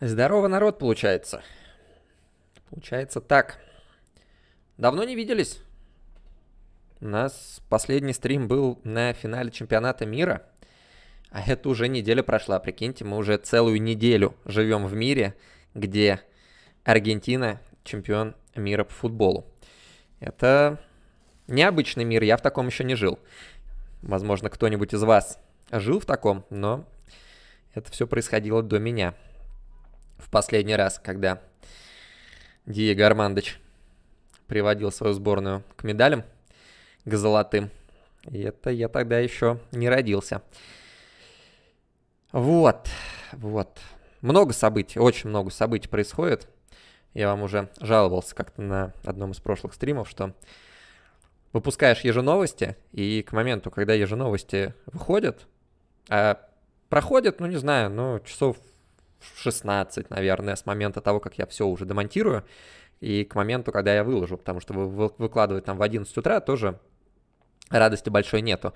Здорово, народ, получается. Получается так. Давно не виделись. У нас последний стрим был на финале чемпионата мира. А это уже неделя прошла, прикиньте, мы уже целую неделю живем в мире, где Аргентина чемпион мира по футболу. Это необычный мир, я в таком еще не жил. Возможно, кто-нибудь из вас жил в таком, но это все происходило до меня в последний раз, когда Диего Армандович приводил свою сборную к медалям, к золотым. И это я тогда еще не родился. Вот, вот. Много событий, очень много событий происходит. Я вам уже жаловался как-то на одном из прошлых стримов, что выпускаешь еженовости, и к моменту, когда еженовости выходят, а проходят, ну не знаю, ну часов 16, наверное, с момента того, как я все уже демонтирую, и к моменту, когда я выложу, потому что выкладывать там в 11 утра тоже радости большой нету.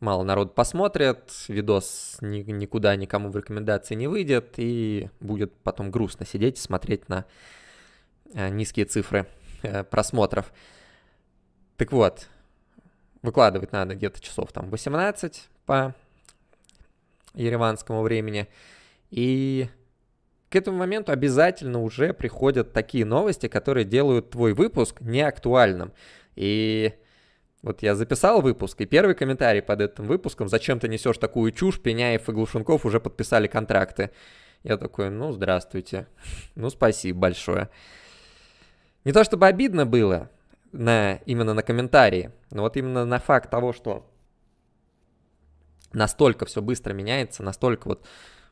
Мало народ посмотрит, видос ни, никуда никому в рекомендации не выйдет, и будет потом грустно сидеть смотреть на э, низкие цифры э, просмотров. Так вот, выкладывать надо где-то часов там 18 по ереванскому времени. И к этому моменту обязательно уже приходят такие новости, которые делают твой выпуск неактуальным. И вот я записал выпуск, и первый комментарий под этим выпуском, зачем ты несешь такую чушь, Пеняев и Глушенков уже подписали контракты. Я такой, ну, здравствуйте. Ну, спасибо большое. Не то чтобы обидно было на, именно на комментарии, но вот именно на факт того, что настолько все быстро меняется, настолько вот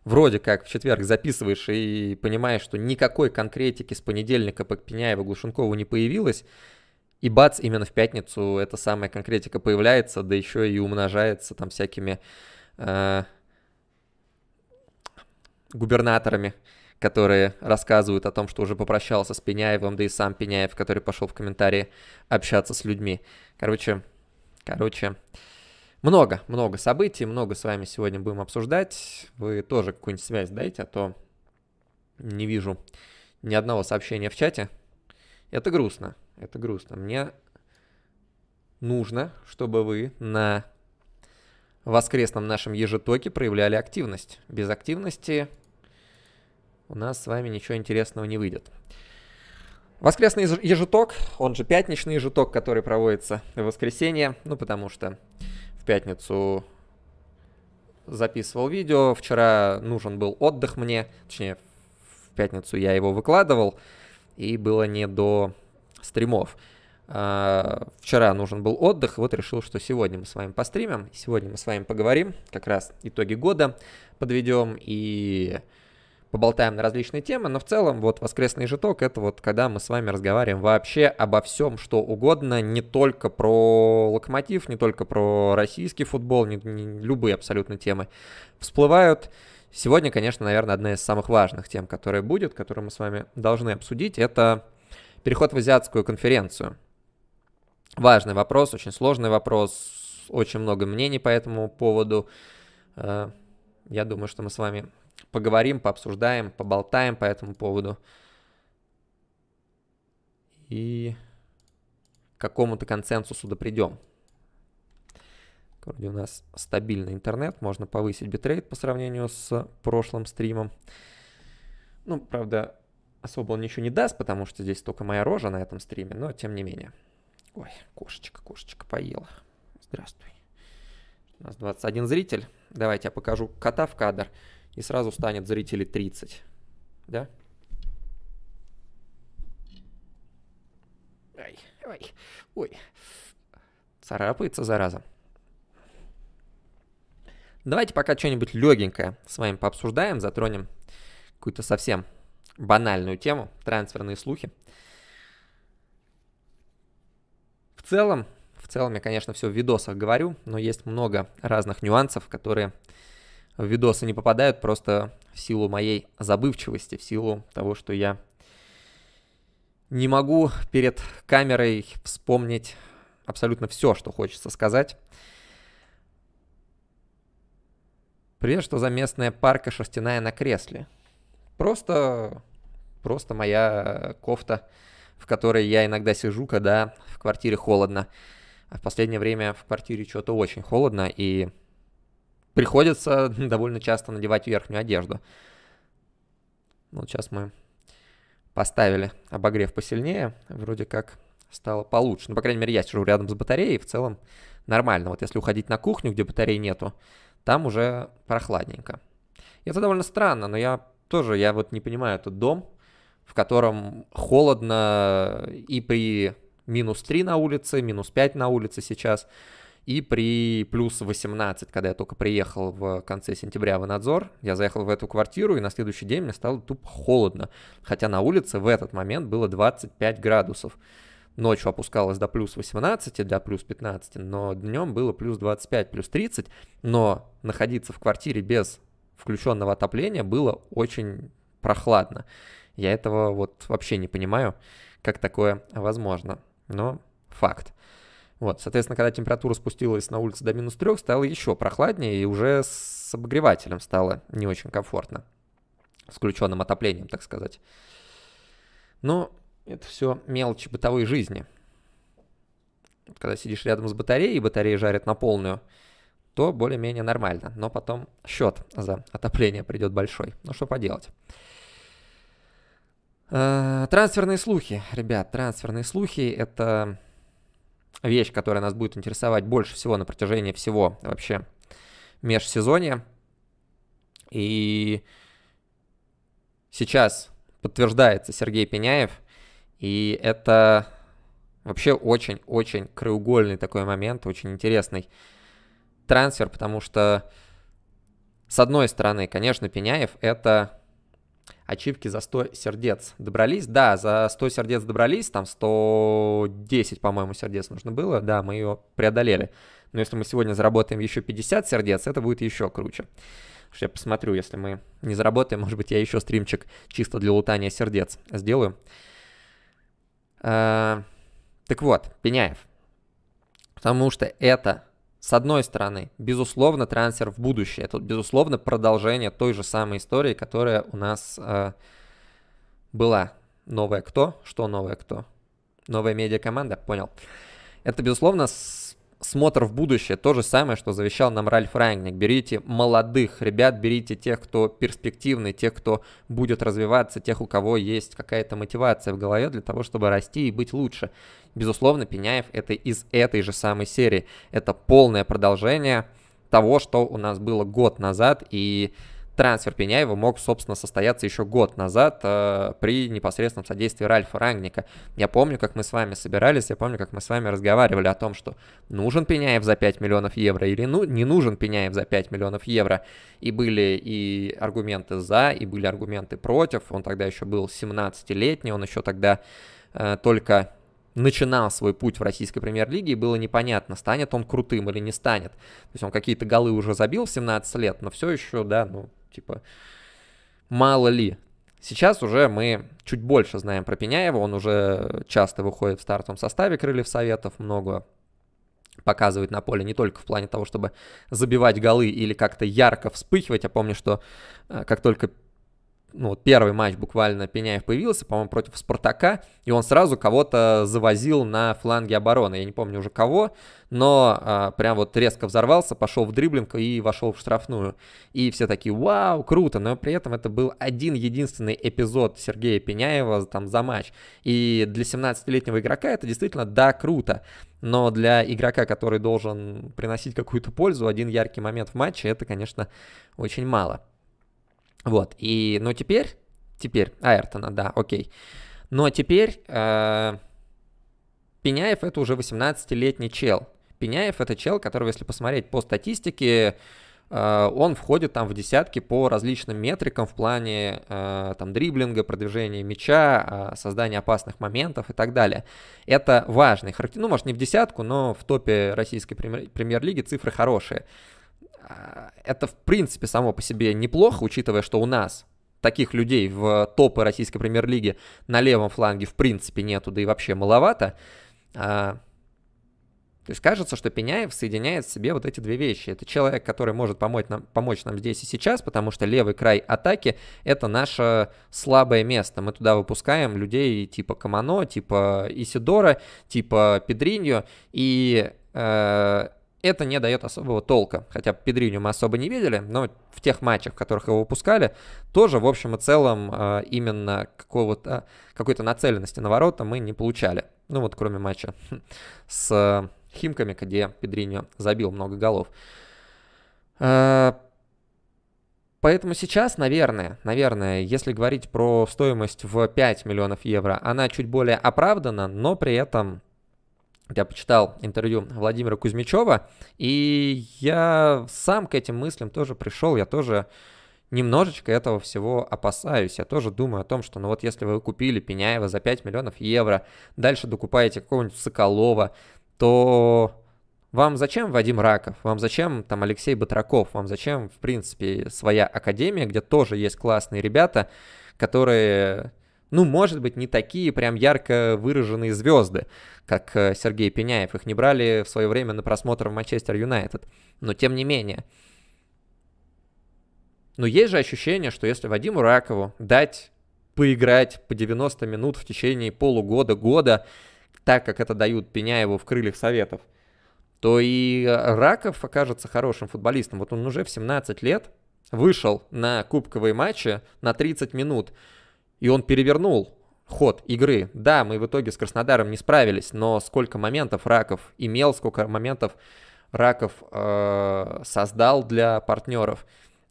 вроде как в четверг записываешь и понимаешь, что никакой конкретики с понедельника по Пеняеву Глушенкову не появилось, и бац, именно в пятницу эта самая конкретика появляется, да еще и умножается там всякими э, губернаторами, которые рассказывают о том, что уже попрощался с Пеняевым, да и сам Пеняев, который пошел в комментарии общаться с людьми. Короче, короче, много, много событий, много с вами сегодня будем обсуждать. Вы тоже какую-нибудь связь дайте, а то не вижу ни одного сообщения в чате. Это грустно, это грустно. Мне нужно, чтобы вы на воскресном нашем ежетоке проявляли активность. Без активности у нас с вами ничего интересного не выйдет. Воскресный ежеток, он же пятничный ежеток, который проводится в воскресенье, ну потому что пятницу записывал видео, вчера нужен был отдых мне, точнее, в пятницу я его выкладывал, и было не до стримов. А, вчера нужен был отдых, и вот решил, что сегодня мы с вами постримим, сегодня мы с вами поговорим, как раз итоги года подведем и поболтаем на различные темы, но в целом вот воскресный житок это вот когда мы с вами разговариваем вообще обо всем, что угодно, не только про локомотив, не только про российский футбол, не, не, любые абсолютно темы всплывают. Сегодня, конечно, наверное, одна из самых важных тем, которая будет, которую мы с вами должны обсудить, это переход в азиатскую конференцию. Важный вопрос, очень сложный вопрос, очень много мнений по этому поводу. Э, я думаю, что мы с вами поговорим, пообсуждаем, поболтаем по этому поводу. И к какому-то консенсусу да придем. Вроде у нас стабильный интернет, можно повысить битрейт по сравнению с прошлым стримом. Ну, правда, особо он ничего не даст, потому что здесь только моя рожа на этом стриме, но тем не менее. Ой, кошечка, кошечка поела. Здравствуй. У нас 21 зритель. Давайте я покажу кота в кадр и сразу станет зрителей 30. Да? Ай, ай, ой. Царапается, зараза. Давайте пока что-нибудь легенькое с вами пообсуждаем, затронем какую-то совсем банальную тему, трансферные слухи. В целом, в целом я, конечно, все в видосах говорю, но есть много разных нюансов, которые в видосы не попадают просто в силу моей забывчивости, в силу того, что я не могу перед камерой вспомнить абсолютно все, что хочется сказать. Привет, что за местная парка шерстяная на кресле? Просто, просто моя кофта, в которой я иногда сижу, когда в квартире холодно. А в последнее время в квартире что-то очень холодно, и приходится довольно часто надевать верхнюю одежду. Ну, вот сейчас мы поставили обогрев посильнее, вроде как стало получше. Ну, по крайней мере, я сижу рядом с батареей, и в целом нормально. Вот если уходить на кухню, где батареи нету, там уже прохладненько. И это довольно странно, но я тоже, я вот не понимаю этот дом, в котором холодно и при минус 3 на улице, минус 5 на улице сейчас – и при плюс 18, когда я только приехал в конце сентября в Надзор, я заехал в эту квартиру, и на следующий день мне стало тупо холодно. Хотя на улице в этот момент было 25 градусов. Ночью опускалось до плюс 18, до плюс 15, но днем было плюс 25, плюс 30. Но находиться в квартире без включенного отопления было очень прохладно. Я этого вот вообще не понимаю, как такое возможно. Но факт. Вот, соответственно, когда температура спустилась на улице до минус 3, стало еще прохладнее и уже с обогревателем стало не очень комфортно. С включенным отоплением, так сказать. Но это все мелочи бытовой жизни. когда сидишь рядом с батареей, и батарея жарит на полную, то более-менее нормально. Но потом счет за отопление придет большой. Ну что поделать. Э, трансферные слухи, ребят, трансферные слухи это вещь, которая нас будет интересовать больше всего на протяжении всего вообще межсезонья. И сейчас подтверждается Сергей Пеняев, и это вообще очень-очень краеугольный такой момент, очень интересный трансфер, потому что, с одной стороны, конечно, Пеняев — это ачивки за 100 сердец добрались. Да, за 100 сердец добрались, там 110, по-моему, сердец нужно было. Да, мы ее преодолели. Но если мы сегодня заработаем еще 50 сердец, это будет еще круче. Что я посмотрю, если мы не заработаем, может быть, я еще стримчик чисто для лутания сердец сделаю. А, так вот, Пеняев. Потому что это с одной стороны, безусловно, трансфер в будущее. Это, безусловно, продолжение той же самой истории, которая у нас э, была. Новое кто? Что новое кто? Новая медиа-команда? Понял. Это, безусловно, смотр в будущее, то же самое, что завещал нам Ральф Райнгник. Берите молодых ребят, берите тех, кто перспективный, тех, кто будет развиваться, тех, у кого есть какая-то мотивация в голове для того, чтобы расти и быть лучше. Безусловно, Пеняев это из этой же самой серии. Это полное продолжение того, что у нас было год назад, и трансфер Пеняева мог, собственно, состояться еще год назад э, при непосредственном содействии Ральфа Рангника. Я помню, как мы с вами собирались, я помню, как мы с вами разговаривали о том, что нужен Пеняев за 5 миллионов евро или ну, не нужен Пеняев за 5 миллионов евро. И были и аргументы за, и были аргументы против. Он тогда еще был 17-летний, он еще тогда э, только начинал свой путь в российской премьер-лиге, и было непонятно, станет он крутым или не станет. То есть он какие-то голы уже забил в 17 лет, но все еще, да, ну, типа, мало ли. Сейчас уже мы чуть больше знаем про Пеняева, он уже часто выходит в стартовом составе крыльев советов, много показывает на поле не только в плане того, чтобы забивать голы или как-то ярко вспыхивать. Я помню, что э, как только ну, вот первый матч буквально Пеняев появился, по-моему, против Спартака, и он сразу кого-то завозил на фланге обороны. Я не помню уже кого, но а, прям вот резко взорвался, пошел в дриблинг и вошел в штрафную. И все такие, вау, круто, но при этом это был один единственный эпизод Сергея Пеняева там за матч. И для 17-летнего игрока это действительно, да, круто. Но для игрока, который должен приносить какую-то пользу, один яркий момент в матче, это, конечно, очень мало. Вот, и, но ну, теперь, теперь, Айртона, да, окей. Но теперь э, Пеняев это уже 18-летний чел. Пеняев это чел, которого, если посмотреть по статистике, э, он входит там в десятки по различным метрикам в плане э, там дриблинга, продвижения мяча, э, создания опасных моментов и так далее. Это важный характер. Ну, может, не в десятку, но в топе российской премьер-лиги цифры хорошие. Это, в принципе, само по себе неплохо, учитывая, что у нас таких людей в топы российской премьер-лиги на левом фланге в принципе нету, да и вообще маловато. А, то есть кажется, что Пеняев соединяет в себе вот эти две вещи. Это человек, который может помочь нам, помочь нам здесь и сейчас, потому что левый край атаки — это наше слабое место. Мы туда выпускаем людей типа Камано, типа Исидора, типа Педриньо, и э, это не дает особого толка. Хотя Педрилью мы особо не видели, но в тех матчах, в которых его выпускали, тоже, в общем и целом, а, именно какого-то, а, какой-то нацеленности на ворота мы не получали. Ну вот, кроме матча с а, Химками, где Педриньо забил много голов. Поэтому сейчас, наверное, наверное, если говорить про стоимость в 5 миллионов евро, она чуть более оправдана, но при этом я почитал интервью Владимира Кузьмичева, и я сам к этим мыслям тоже пришел, я тоже немножечко этого всего опасаюсь. Я тоже думаю о том, что ну вот если вы купили Пеняева за 5 миллионов евро, дальше докупаете какого-нибудь Соколова, то вам зачем Вадим Раков, вам зачем там Алексей Батраков, вам зачем, в принципе, своя академия, где тоже есть классные ребята, которые ну, может быть, не такие прям ярко выраженные звезды, как э, Сергей Пеняев. Их не брали в свое время на просмотр в Манчестер Юнайтед. Но тем не менее. Но есть же ощущение, что если Вадиму Ракову дать поиграть по 90 минут в течение полугода, года, так как это дают Пеняеву в крыльях советов, то и э, Раков окажется хорошим футболистом. Вот он уже в 17 лет вышел на кубковые матчи на 30 минут. И он перевернул ход игры. Да, мы в итоге с Краснодаром не справились, но сколько моментов Раков имел, сколько моментов Раков э, создал для партнеров.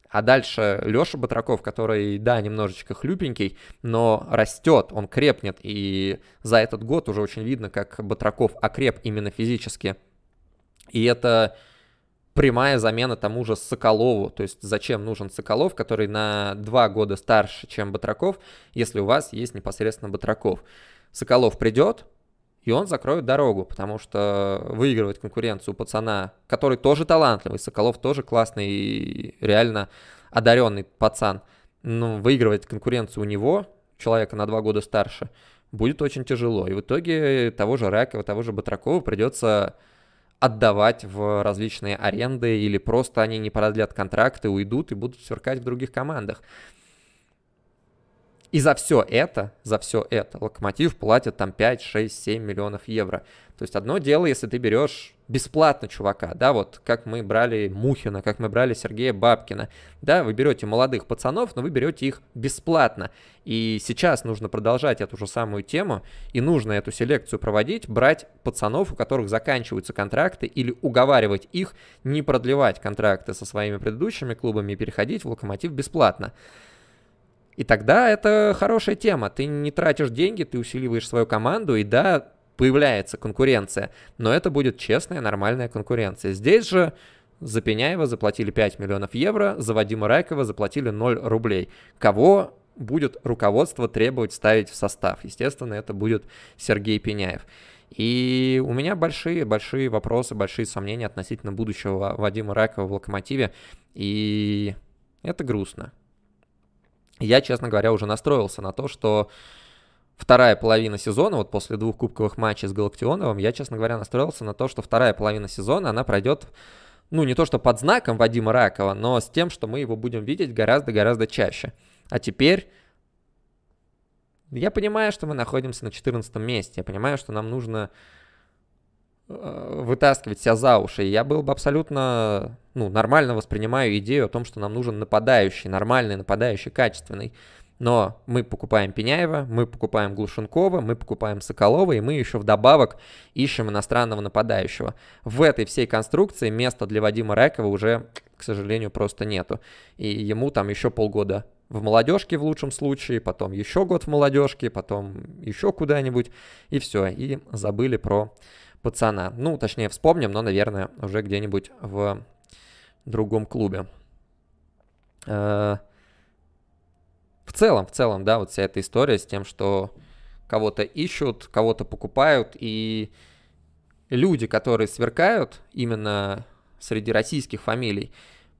А дальше Леша Батраков, который, да, немножечко хлюпенький, но растет, он крепнет. И за этот год уже очень видно, как Батраков окреп именно физически. И это прямая замена тому же Соколову. То есть зачем нужен Соколов, который на два года старше, чем Батраков, если у вас есть непосредственно Батраков. Соколов придет, и он закроет дорогу, потому что выигрывать конкуренцию у пацана, который тоже талантливый, Соколов тоже классный и реально одаренный пацан, но выигрывать конкуренцию у него, человека на два года старше, будет очень тяжело. И в итоге того же Ракова, того же Батракова придется отдавать в различные аренды или просто они не продлят контракты, уйдут и будут сверкать в других командах. И за все это, за все это Локомотив платит там 5, 6, 7 миллионов евро. То есть одно дело, если ты берешь бесплатно чувака, да, вот как мы брали Мухина, как мы брали Сергея Бабкина, да, вы берете молодых пацанов, но вы берете их бесплатно. И сейчас нужно продолжать эту же самую тему, и нужно эту селекцию проводить, брать пацанов, у которых заканчиваются контракты, или уговаривать их не продлевать контракты со своими предыдущими клубами и переходить в Локомотив бесплатно. И тогда это хорошая тема. Ты не тратишь деньги, ты усиливаешь свою команду, и да, появляется конкуренция. Но это будет честная, нормальная конкуренция. Здесь же за Пеняева заплатили 5 миллионов евро, за Вадима Райкова заплатили 0 рублей. Кого будет руководство требовать ставить в состав? Естественно, это будет Сергей Пеняев. И у меня большие-большие вопросы, большие сомнения относительно будущего Вадима Райкова в «Локомотиве». И это грустно я, честно говоря, уже настроился на то, что вторая половина сезона, вот после двух кубковых матчей с Галактионовым, я, честно говоря, настроился на то, что вторая половина сезона, она пройдет, ну, не то что под знаком Вадима Ракова, но с тем, что мы его будем видеть гораздо-гораздо чаще. А теперь... Я понимаю, что мы находимся на 14 месте, я понимаю, что нам нужно Э, вытаскивать себя за уши. Я был бы абсолютно, ну, нормально воспринимаю идею о том, что нам нужен нападающий, нормальный нападающий, качественный. Но мы покупаем Пеняева, мы покупаем Глушенкова, мы покупаем Соколова, и мы еще вдобавок ищем иностранного нападающего. В этой всей конструкции места для Вадима Ракова уже, к сожалению, просто нету. И ему там еще полгода в молодежке в лучшем случае, потом еще год в молодежке, потом еще куда-нибудь, и все, и забыли про пацана. Ну, точнее, вспомним, но, наверное, уже где-нибудь в другом клубе. Э, в целом, в целом, да, вот вся эта история с тем, что кого-то ищут, кого-то покупают, и люди, которые сверкают именно среди российских фамилий,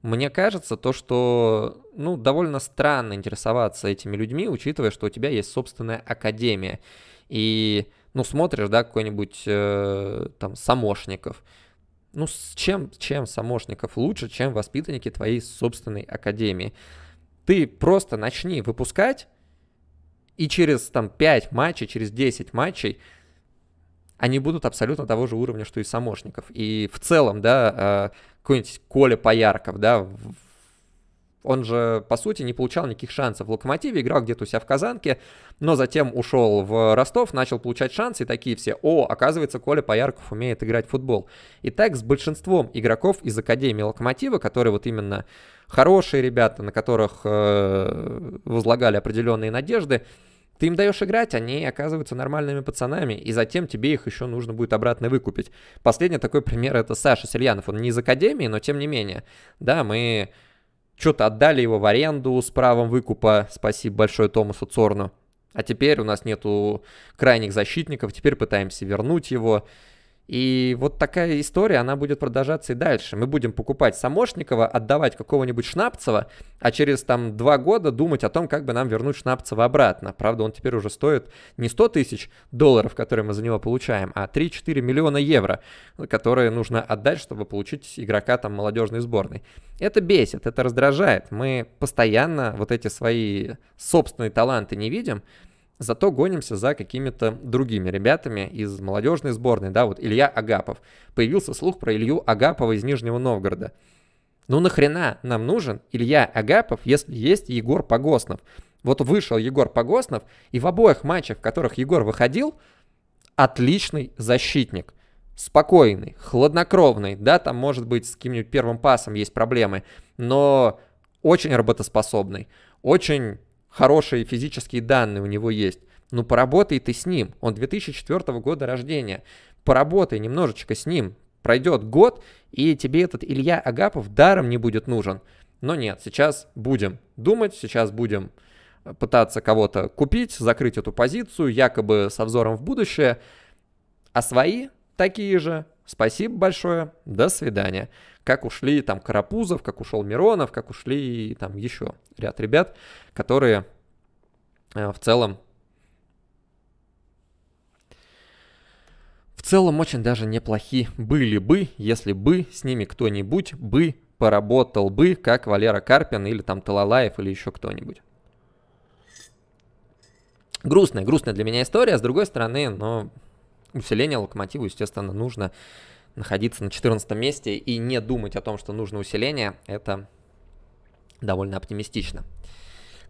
мне кажется, то, что, ну, довольно странно интересоваться этими людьми, учитывая, что у тебя есть собственная академия. И ну, смотришь, да, какой-нибудь э, там Самошников. Ну, с чем, чем Самошников лучше, чем воспитанники твоей собственной академии? Ты просто начни выпускать, и через там 5 матчей, через 10 матчей они будут абсолютно того же уровня, что и Самошников. И в целом, да, э, какой-нибудь Коля Поярков, да, он же, по сути, не получал никаких шансов в «Локомотиве», играл где-то у себя в Казанке, но затем ушел в Ростов, начал получать шансы, и такие все, о, оказывается, Коля Поярков умеет играть в футбол. И так с большинством игроков из Академии «Локомотива», которые вот именно хорошие ребята, на которых э, возлагали определенные надежды, ты им даешь играть, они оказываются нормальными пацанами, и затем тебе их еще нужно будет обратно выкупить. Последний такой пример это Саша Сельянов. Он не из Академии, но тем не менее. Да, мы что-то отдали его в аренду с правом выкупа, спасибо большое Томасу Цорну. А теперь у нас нету крайних защитников, теперь пытаемся вернуть его. И вот такая история, она будет продолжаться и дальше. Мы будем покупать Самошникова, отдавать какого-нибудь Шнапцева, а через там два года думать о том, как бы нам вернуть Шнапцева обратно. Правда, он теперь уже стоит не 100 тысяч долларов, которые мы за него получаем, а 3-4 миллиона евро, которые нужно отдать, чтобы получить игрока там молодежной сборной. Это бесит, это раздражает. Мы постоянно вот эти свои собственные таланты не видим, Зато гонимся за какими-то другими ребятами из молодежной сборной, да, вот Илья Агапов. Появился слух про Илью Агапова из Нижнего Новгорода. Ну нахрена нам нужен Илья Агапов, если есть Егор Погоснов? Вот вышел Егор Погоснов, и в обоих матчах, в которых Егор выходил, отличный защитник. Спокойный, хладнокровный, да, там может быть с каким-нибудь первым пасом есть проблемы, но очень работоспособный, очень хорошие физические данные у него есть. Ну поработай ты с ним. Он 2004 года рождения. Поработай немножечко с ним. Пройдет год, и тебе этот Илья Агапов даром не будет нужен. Но нет, сейчас будем думать, сейчас будем э, пытаться кого-то купить, закрыть эту позицию, якобы со взором в будущее. А свои такие же. Спасибо большое. До свидания как ушли там Карапузов, как ушел Миронов, как ушли там еще ряд ребят, которые э, в целом в целом очень даже неплохи были бы, если бы с ними кто-нибудь бы поработал бы, как Валера Карпин или там Талалаев или еще кто-нибудь. Грустная, грустная для меня история, с другой стороны, но усиление локомотиву, естественно, нужно находиться на 14 месте и не думать о том, что нужно усиление, это довольно оптимистично.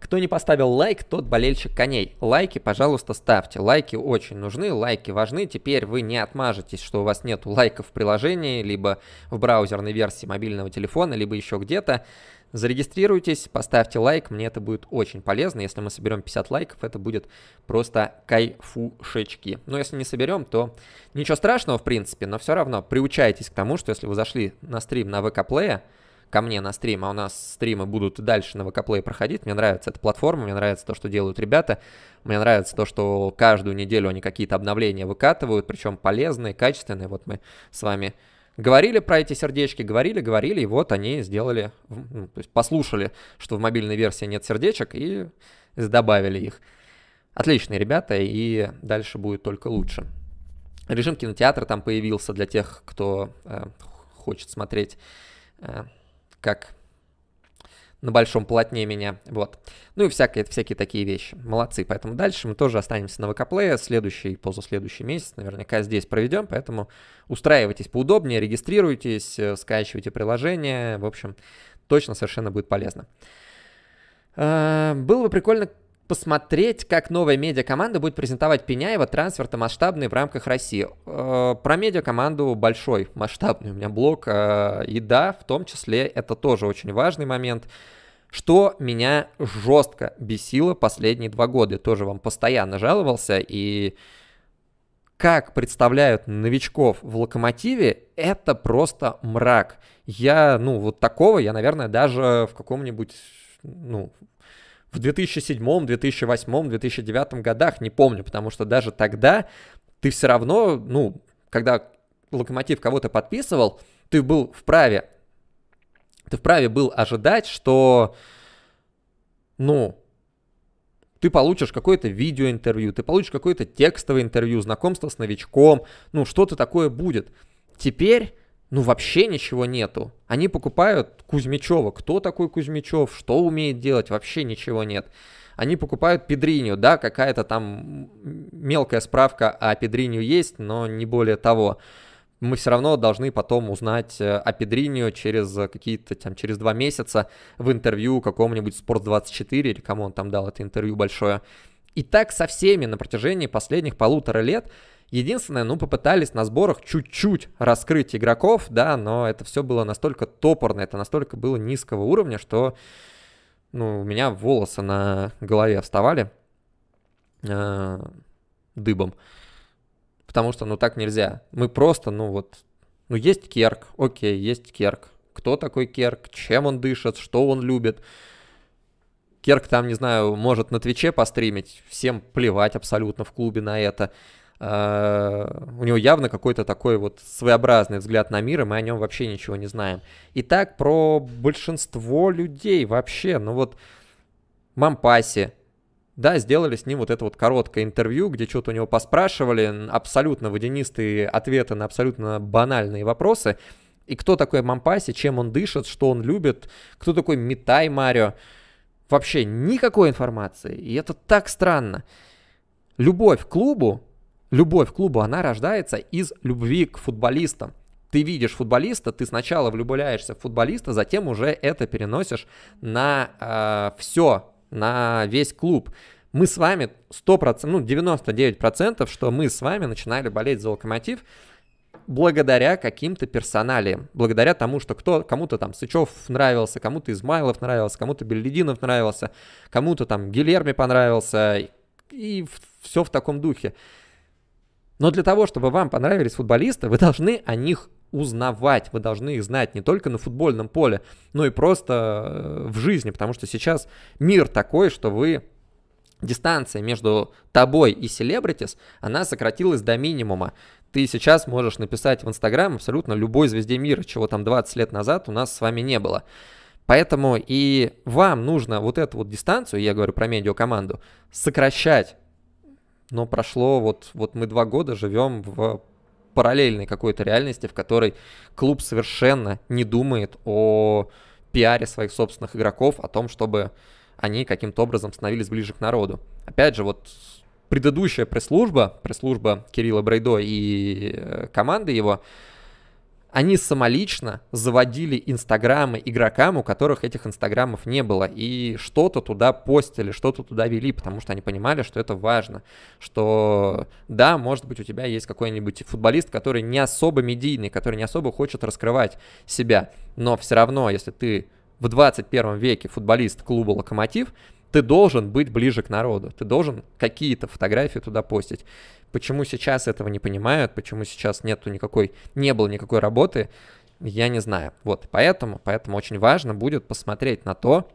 Кто не поставил лайк, тот болельщик коней. Лайки, пожалуйста, ставьте. Лайки очень нужны, лайки важны. Теперь вы не отмажетесь, что у вас нет лайков в приложении, либо в браузерной версии мобильного телефона, либо еще где-то. Зарегистрируйтесь, поставьте лайк, мне это будет очень полезно. Если мы соберем 50 лайков, это будет просто кайфушечки. Но если не соберем, то ничего страшного, в принципе, но все равно приучайтесь к тому, что если вы зашли на стрим на ВК-плея, ко мне на стрим, а у нас стримы будут дальше на ВКплей проходить. Мне нравится эта платформа, мне нравится то, что делают ребята, мне нравится то, что каждую неделю они какие-то обновления выкатывают, причем полезные, качественные. Вот мы с вами говорили про эти сердечки, говорили, говорили, и вот они сделали, ну, то есть послушали, что в мобильной версии нет сердечек, и добавили их. Отличные ребята, и дальше будет только лучше. Режим кинотеатра там появился для тех, кто э, хочет смотреть э, как на большом полотне меня, вот. Ну и всякие, всякие такие вещи. Молодцы, поэтому дальше мы тоже останемся на ВКплее, следующий, позаследующий месяц наверняка здесь проведем, поэтому устраивайтесь поудобнее, регистрируйтесь, э, скачивайте приложение, в общем, точно совершенно будет полезно. А, было бы прикольно посмотреть, как новая медиакоманда будет презентовать Пеняева трансферта масштабный в рамках России. Э, про медиакоманду большой, масштабный у меня блок э, И да, в том числе это тоже очень важный момент. Что меня жестко бесило последние два года, я тоже вам постоянно жаловался, и как представляют новичков в локомотиве, это просто мрак. Я, ну, вот такого я, наверное, даже в каком-нибудь, ну, в 2007, 2008, 2009 годах, не помню, потому что даже тогда ты все равно, ну, когда Локомотив кого-то подписывал, ты был вправе, ты вправе был ожидать, что, ну, ты получишь какое-то видеоинтервью, ты получишь какое-то текстовое интервью, знакомство с новичком, ну, что-то такое будет. Теперь ну вообще ничего нету. Они покупают Кузьмичева. Кто такой Кузьмичев? Что умеет делать? Вообще ничего нет. Они покупают Педриню, да, какая-то там мелкая справка о Педриню есть, но не более того. Мы все равно должны потом узнать э, о Педриню через какие-то там через два месяца в интервью какому-нибудь Спорт 24 или кому он там дал это интервью большое. И так со всеми на протяжении последних полутора лет. Единственное, ну, попытались на сборах чуть-чуть раскрыть игроков, да, но это все было настолько топорно, это настолько было низкого уровня, что, ну, у меня волосы на голове вставали э, дыбом. Потому что, ну, так нельзя. Мы просто, ну, вот, ну, есть Керк, окей, есть Керк. Кто такой Керк, чем он дышит, что он любит – Керк там, не знаю, может на Твиче постримить, всем плевать абсолютно в клубе на это. А, у него явно какой-то такой вот своеобразный взгляд на мир, и мы о нем вообще ничего не знаем. И так про большинство людей вообще, ну вот Мампаси, да, сделали с ним вот это вот короткое интервью, где что-то у него поспрашивали, абсолютно водянистые ответы на абсолютно банальные вопросы. И кто такой Мампаси, чем он дышит, что он любит, кто такой Митай Марио, Вообще никакой информации. И это так странно. Любовь к клубу, любовь к клубу, она рождается из любви к футболистам. Ты видишь футболиста, ты сначала влюбляешься в футболиста, затем уже это переносишь на э, а, все, на весь клуб мы с вами 100%, ну 99%, что мы с вами начинали болеть за Локомотив благодаря каким-то персоналиям, благодаря тому, что кто, кому-то там Сычев нравился, кому-то Измайлов нравился, кому-то Бельдинов нравился, кому-то там Гилерми понравился, и, и все в таком духе. Но для того, чтобы вам понравились футболисты, вы должны о них узнавать, вы должны их знать не только на футбольном поле, но и просто э, в жизни, потому что сейчас мир такой, что вы дистанция между тобой и селебритис, она сократилась до минимума ты сейчас можешь написать в Инстаграм абсолютно любой звезде мира, чего там 20 лет назад у нас с вами не было. Поэтому и вам нужно вот эту вот дистанцию, я говорю про медиакоманду, сокращать. Но прошло вот, вот мы два года живем в параллельной какой-то реальности, в которой клуб совершенно не думает о пиаре своих собственных игроков, о том, чтобы они каким-то образом становились ближе к народу. Опять же, вот предыдущая пресс-служба, пресс-служба Кирилла Брейдо и э, команды его, они самолично заводили инстаграмы игрокам, у которых этих инстаграмов не было, и что-то туда постили, что-то туда вели, потому что они понимали, что это важно, что да, может быть, у тебя есть какой-нибудь футболист, который не особо медийный, который не особо хочет раскрывать себя, но все равно, если ты в 21 веке футболист клуба «Локомотив», ты должен быть ближе к народу, ты должен какие-то фотографии туда постить. Почему сейчас этого не понимают, почему сейчас нету никакой, не было никакой работы, я не знаю. Вот, поэтому, поэтому очень важно будет посмотреть на то,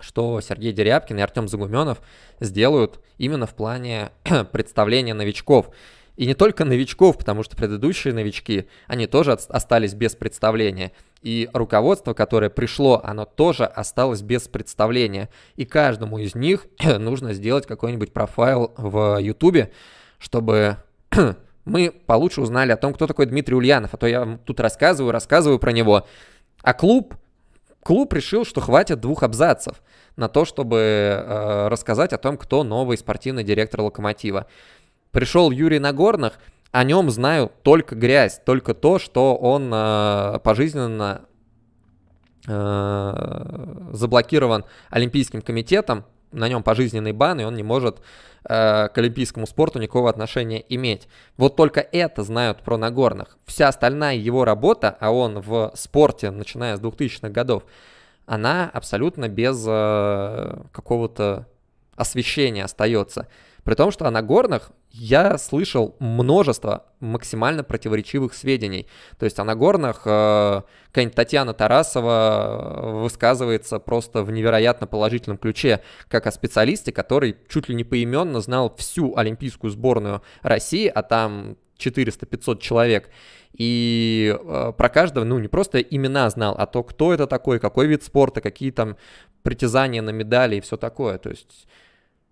что Сергей Дерябкин и Артем Загуменов сделают именно в плане представления новичков. И не только новичков, потому что предыдущие новички, они тоже остались без представления. И руководство, которое пришло, оно тоже осталось без представления. И каждому из них нужно сделать какой-нибудь профайл в Ютубе, чтобы мы получше узнали о том, кто такой Дмитрий Ульянов. А то я вам тут рассказываю, рассказываю про него. А клуб, клуб решил, что хватит двух абзацев на то, чтобы э, рассказать о том, кто новый спортивный директор «Локомотива». Пришел Юрий Нагорных, о нем знаю только грязь, только то, что он э, пожизненно э, заблокирован Олимпийским комитетом, на нем пожизненный бан, и он не может э, к олимпийскому спорту никакого отношения иметь. Вот только это знают про Нагорных. Вся остальная его работа, а он в спорте, начиная с 2000-х годов, она абсолютно без э, какого-то освещения остается. При том, что о Нагорных я слышал множество максимально противоречивых сведений. То есть о Нагорных э, Татьяна Тарасова э, высказывается просто в невероятно положительном ключе, как о специалисте, который чуть ли не поименно знал всю олимпийскую сборную России, а там 400-500 человек. И э, про каждого, ну, не просто имена знал, а то, кто это такой, какой вид спорта, какие там притязания на медали и все такое. То есть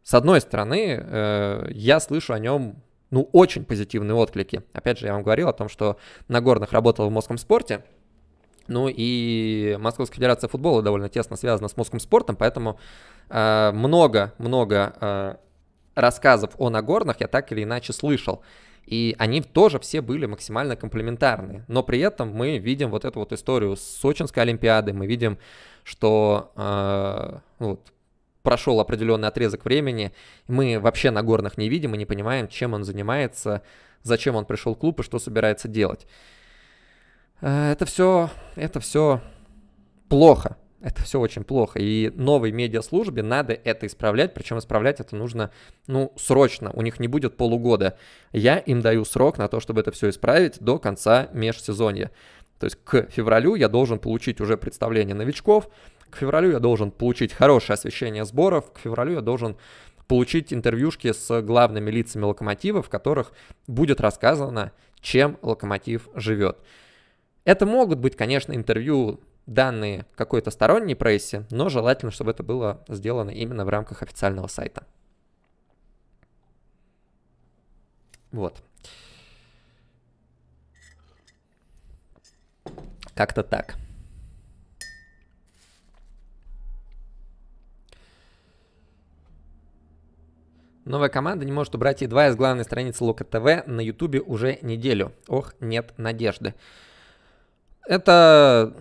с одной стороны, э, я слышу о нем ну, очень позитивные отклики. Опять же, я вам говорил о том, что Нагорных работал в Московском спорте, ну и Московская Федерация футбола довольно тесно связана с московским спортом, поэтому много-много э, э, рассказов о Нагорных я так или иначе слышал. И они тоже все были максимально комплементарны. Но при этом мы видим вот эту вот историю с Сочинской Олимпиады, мы видим, что э, вот, прошел определенный отрезок времени, мы вообще на горных не видим и не понимаем, чем он занимается, зачем он пришел в клуб и что собирается делать. Э, это все, это все плохо. Это все очень плохо. И новой медиаслужбе надо это исправлять, причем исправлять это нужно, ну, срочно. У них не будет полугода. Я им даю срок на то, чтобы это все исправить до конца межсезонья. То есть к февралю я должен получить уже представление новичков, к февралю я должен получить хорошее освещение сборов, к февралю я должен получить интервьюшки с главными лицами локомотива, в которых будет рассказано, чем локомотив живет. Это могут быть, конечно, интервью данные какой-то сторонней прессе, но желательно, чтобы это было сделано именно в рамках официального сайта. Вот. Как-то так. Новая команда не может убрать едва из главной страницы Лока ТВ на Ютубе уже неделю. Ох, нет надежды. Это,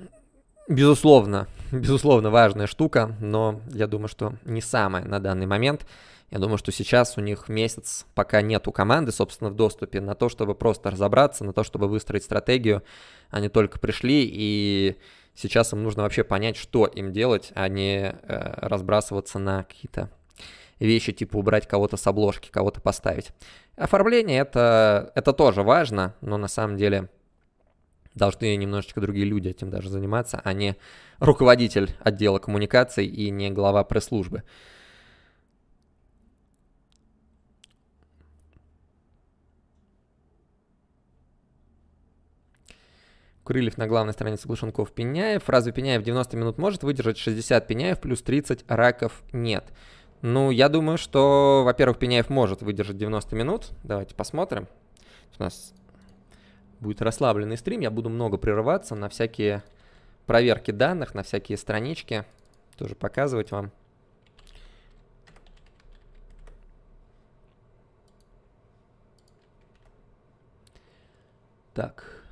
безусловно, безусловно важная штука, но я думаю, что не самая на данный момент. Я думаю, что сейчас у них месяц, пока нет у команды, собственно, в доступе, на то, чтобы просто разобраться, на то, чтобы выстроить стратегию. Они только пришли, и сейчас им нужно вообще понять, что им делать, а не э, разбрасываться на какие-то вещи, типа убрать кого-то с обложки, кого-то поставить. Оформление это, это тоже важно, но на самом деле должны немножечко другие люди этим даже заниматься, а не руководитель отдела коммуникаций и не глава пресс-службы. Крыльев на главной странице Глушенков Пеняев. Разве Пеняев 90 минут может выдержать 60 Пеняев плюс 30 раков нет? Ну, я думаю, что, во-первых, Пеняев может выдержать 90 минут. Давайте посмотрим. У нас будет расслабленный стрим. Я буду много прерываться на всякие проверки данных, на всякие странички. Тоже показывать вам. Так.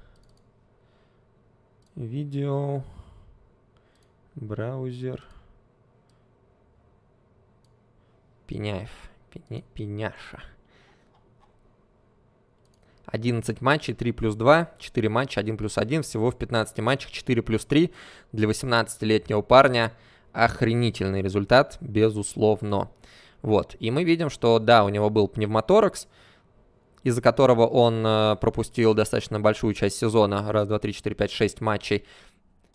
Видео. Браузер. Браузер. Пеняев. Пеня, пеняша. 11 матчей, 3 плюс 2, 4 матча, 1 плюс 1, всего в 15 матчах 4 плюс 3. Для 18-летнего парня охренительный результат, безусловно. Вот, и мы видим, что да, у него был пневмоторакс, из-за которого он э, пропустил достаточно большую часть сезона, раз, два, три, четыре, пять, шесть матчей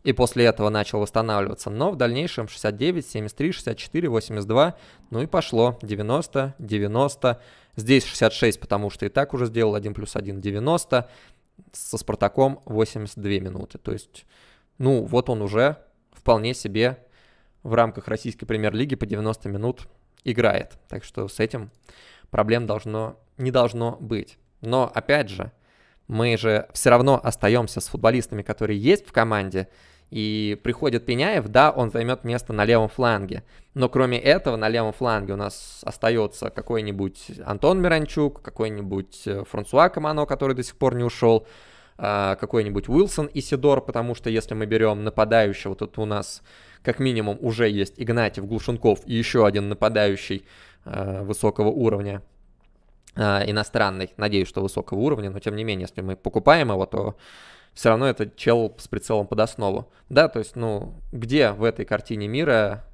и после этого начал восстанавливаться, но в дальнейшем 69, 73, 64, 82, ну и пошло 90, 90, здесь 66, потому что и так уже сделал 1 плюс 1, 90, со Спартаком 82 минуты, то есть, ну вот он уже вполне себе в рамках российской премьер-лиги по 90 минут играет, так что с этим проблем должно, не должно быть. Но опять же, мы же все равно остаемся с футболистами, которые есть в команде, и приходит Пеняев, да, он займет место на левом фланге. Но кроме этого на левом фланге у нас остается какой-нибудь Антон Миранчук, какой-нибудь э, Франсуа Камано, который до сих пор не ушел, а, какой-нибудь Уилсон и Сидор, потому что если мы берем нападающего, тут у нас как минимум уже есть Игнатьев, Глушенков и еще один нападающий э, высокого уровня, э, иностранный, надеюсь, что высокого уровня, но тем не менее, если мы покупаем его, то все равно это чел с прицелом под основу. Да, то есть, ну, где в этой картине мира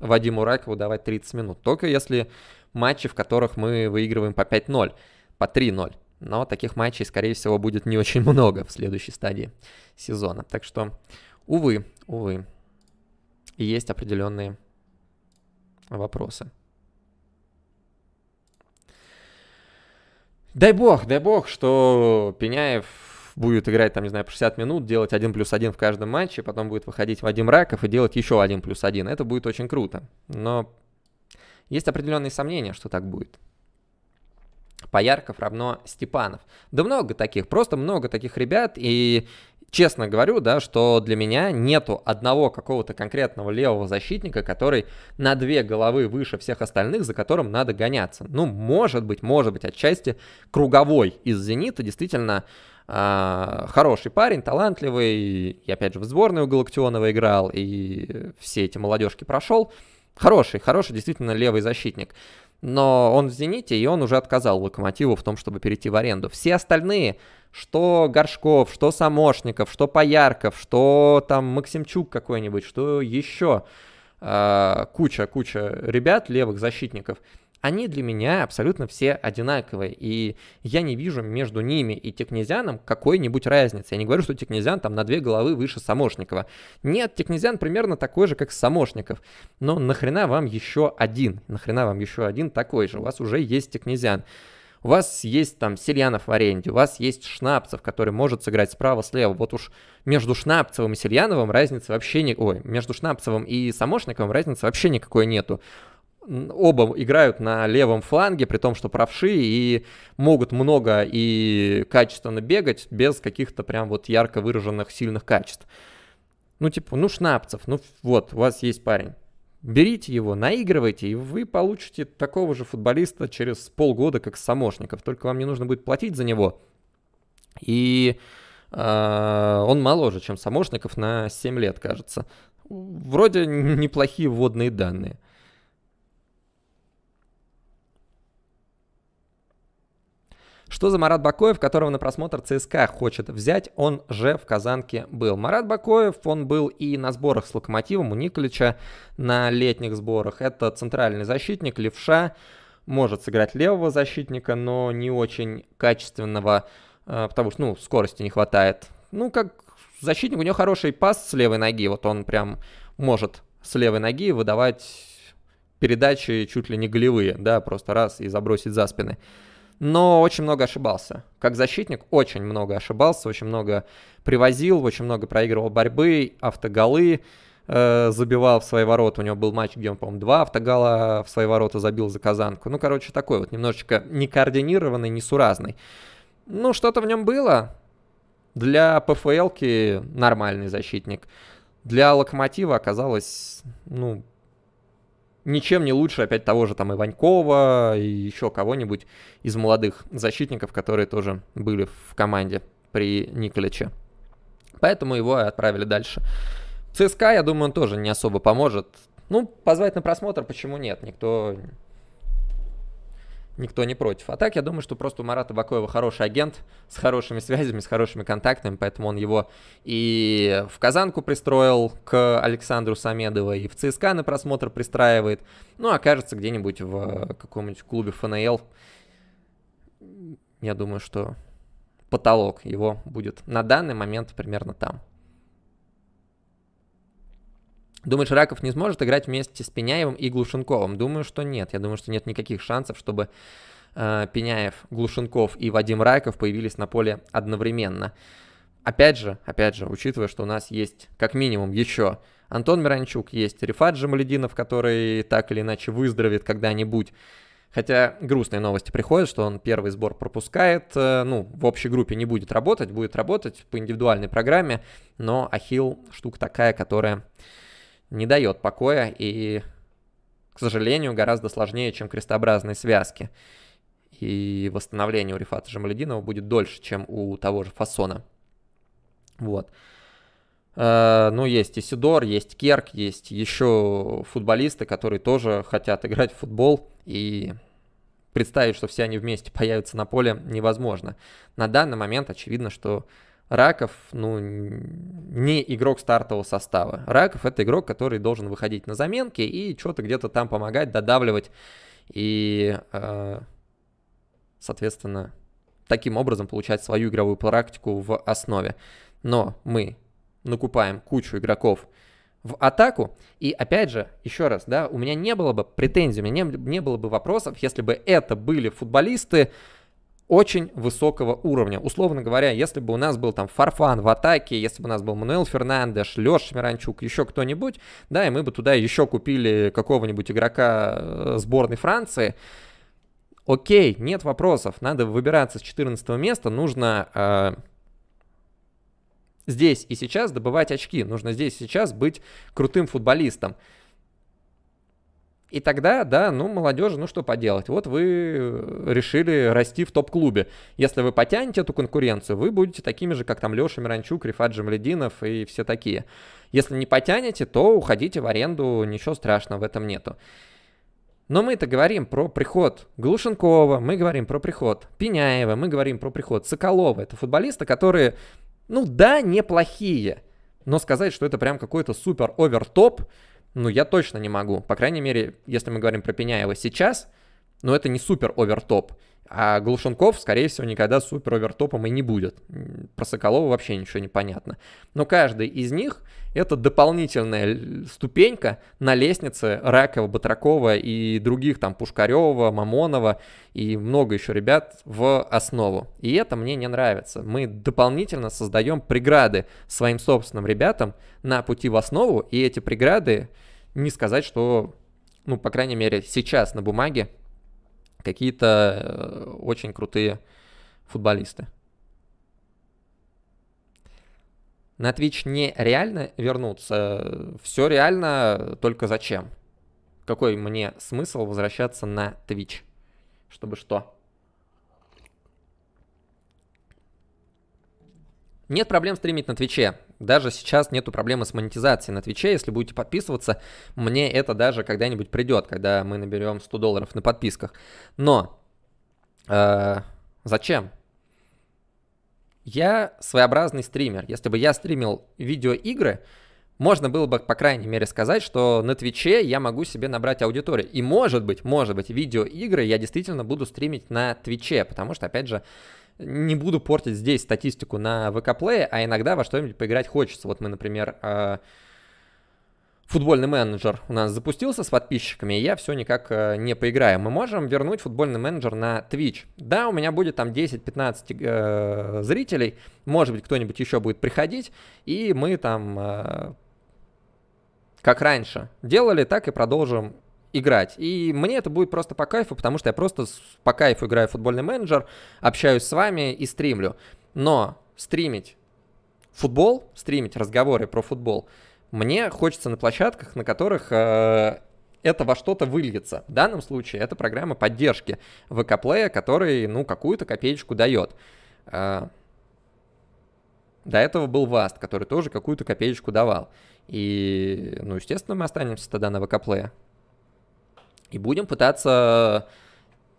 Вадиму Ракову давать 30 минут? Только если матчи, в которых мы выигрываем по 5-0, по 3-0. Но таких матчей, скорее всего, будет не очень много в следующей стадии сезона. Так что, увы, увы, есть определенные вопросы. Дай бог, дай бог, что Пеняев будет играть, там, не знаю, 60 минут, делать один плюс один в каждом матче, потом будет выходить один Раков и делать еще один плюс один. Это будет очень круто. Но есть определенные сомнения, что так будет. Поярков равно Степанов. Да много таких, просто много таких ребят, и честно говорю, да, что для меня нету одного какого-то конкретного левого защитника, который на две головы выше всех остальных, за которым надо гоняться. Ну, может быть, может быть, отчасти круговой из «Зенита» действительно а, хороший парень, талантливый, и опять же в сборную Галактионова играл, и все эти молодежки прошел. Хороший, хороший, действительно левый защитник. Но он в «Зените», и он уже отказал «Локомотиву» в том, чтобы перейти в аренду. Все остальные, что Горшков, что Самошников, что Поярков, что там Максимчук какой-нибудь, что еще, куча-куча ребят, левых защитников – они для меня абсолютно все одинаковые, и я не вижу между ними и Текнезианом какой-нибудь разницы. Я не говорю, что Текнезиан там на две головы выше Самошникова. Нет, Текнезиан примерно такой же, как Самошников. Но нахрена вам еще один? Нахрена вам еще один такой же? У вас уже есть Текнезиан. У вас есть там Сельянов в аренде, у вас есть Шнапцев, который может сыграть справа-слева. Вот уж между Шнапцевым и Сельяновым разницы вообще не... Ой, между Шнапцевым и Самошниковым разницы вообще никакой нету оба играют на левом фланге, при том, что правши, и могут много и качественно бегать без каких-то прям вот ярко выраженных сильных качеств. Ну, типа, ну, Шнапцев, ну, вот, у вас есть парень. Берите его, наигрывайте, и вы получите такого же футболиста через полгода, как Самошников. Только вам не нужно будет платить за него. И э, он моложе, чем Самошников на 7 лет, кажется. Вроде неплохие вводные данные. Что за Марат Бакоев, которого на просмотр ЦСКА хочет взять? Он же в Казанке был. Марат Бакоев, он был и на сборах с Локомотивом у Николича на летних сборах. Это центральный защитник, левша, может сыграть левого защитника, но не очень качественного, э, потому что, ну, скорости не хватает. Ну, как защитник, у него хороший пас с левой ноги, вот он прям может с левой ноги выдавать передачи чуть ли не голевые, да, просто раз и забросить за спиной но очень много ошибался. Как защитник очень много ошибался, очень много привозил, очень много проигрывал борьбы, автоголы э, забивал в свои ворота. У него был матч, где он, по-моему, два автогола в свои ворота забил за Казанку. Ну, короче, такой вот немножечко некоординированный, несуразный. Ну, что-то в нем было. Для ПФЛки нормальный защитник. Для Локомотива оказалось, ну, ничем не лучше опять того же там Иванькова и еще кого-нибудь из молодых защитников, которые тоже были в команде при Николиче. Поэтому его отправили дальше. ЦСКА, я думаю, он тоже не особо поможет. Ну, позвать на просмотр, почему нет? Никто никто не против. А так, я думаю, что просто у Марата Бакоева хороший агент с хорошими связями, с хорошими контактами, поэтому он его и в Казанку пристроил к Александру Самедову, и в ЦСКА на просмотр пристраивает, ну, окажется где-нибудь в э, каком-нибудь клубе ФНЛ. Я думаю, что потолок его будет на данный момент примерно там. Думаешь, Раков не сможет играть вместе с Пеняевым и Глушенковым? Думаю, что нет. Я думаю, что нет никаких шансов, чтобы э, Пеняев, Глушенков и Вадим Райков появились на поле одновременно. Опять же, опять же, учитывая, что у нас есть как минимум еще Антон Миранчук, есть Рифат Жамалединов, который так или иначе выздоровеет когда-нибудь. Хотя грустные новости приходят, что он первый сбор пропускает, э, ну, в общей группе не будет работать, будет работать по индивидуальной программе, но Ахилл штука такая, которая не дает покоя и, к сожалению, гораздо сложнее, чем крестообразные связки. И восстановление у Рифата Жамалединова будет дольше, чем у того же Фасона. Вот. Э, ну, есть Исидор, есть Керк, есть еще футболисты, которые тоже хотят играть в футбол, и представить, что все они вместе появятся на поле, невозможно. На данный момент очевидно, что Раков, ну, не игрок стартового состава. Раков — это игрок, который должен выходить на заменки и что-то где-то там помогать, додавливать. И, э, соответственно, таким образом получать свою игровую практику в основе. Но мы накупаем кучу игроков в атаку. И опять же, еще раз, да, у меня не было бы претензий, у меня не, не было бы вопросов, если бы это были футболисты, очень высокого уровня. Условно говоря, если бы у нас был там Фарфан в атаке, если бы у нас был Мануэл Фернандеш, Леш Миранчук, еще кто-нибудь, да, и мы бы туда еще купили какого-нибудь игрока э, сборной Франции, окей, нет вопросов, надо выбираться с 14 места, нужно э, здесь и сейчас добывать очки, нужно здесь и сейчас быть крутым футболистом. И тогда, да, ну, молодежи, ну что поделать, вот вы э, решили расти в топ-клубе. Если вы потянете эту конкуренцию, вы будете такими же, как там Леша Миранчук, Рифат Джемлединов и все такие. Если не потянете, то уходите в аренду, ничего страшного в этом нету. Но мы-то говорим про приход Глушенкова, мы говорим про приход Пеняева, мы говорим про приход Соколова. Это футболисты, которые, ну да, неплохие, но сказать, что это прям какой-то супер овертоп, ну, я точно не могу. По крайней мере, если мы говорим про Пеняева сейчас, но это не супер овертоп. А Глушенков, скорее всего, никогда супер овертопом и не будет. Про Соколова вообще ничего не понятно. Но каждый из них — это дополнительная ступенька на лестнице Ракова, Батракова и других, там, Пушкарева, Мамонова и много еще ребят в основу. И это мне не нравится. Мы дополнительно создаем преграды своим собственным ребятам на пути в основу, и эти преграды, не сказать, что, ну, по крайней мере, сейчас на бумаге какие-то э, очень крутые футболисты. На Twitch нереально вернуться. Все реально, только зачем? Какой мне смысл возвращаться на Twitch? Чтобы что? Нет проблем стримить на Твиче. Даже сейчас нету проблемы с монетизацией на Твиче. Если будете подписываться, мне это даже когда-нибудь придет, когда мы наберем 100 долларов на подписках. Но э, зачем? Я своеобразный стример. Если бы я стримил видеоигры, можно было бы, по крайней мере, сказать, что на Твиче я могу себе набрать аудиторию. И может быть, может быть, видеоигры я действительно буду стримить на Твиче, потому что, опять же, не буду портить здесь статистику на ВК-плее, а иногда во что-нибудь поиграть хочется. Вот мы, например, э, футбольный менеджер у нас запустился с подписчиками, и я все никак э, не поиграю. Мы можем вернуть футбольный менеджер на Twitch. Да, у меня будет там 10-15 э, зрителей, может быть, кто-нибудь еще будет приходить, и мы там, э, как раньше делали, так и продолжим играть. И мне это будет просто по кайфу, потому что я просто по кайфу играю в футбольный менеджер, общаюсь с вами и стримлю. Но стримить футбол, стримить разговоры про футбол, мне хочется на площадках, на которых э, это во что-то выльется. В данном случае это программа поддержки ВК-плея, который, ну, какую-то копеечку дает. Э, до этого был Васт, который тоже какую-то копеечку давал. И, ну, естественно, мы останемся тогда на ВК-плея. И будем пытаться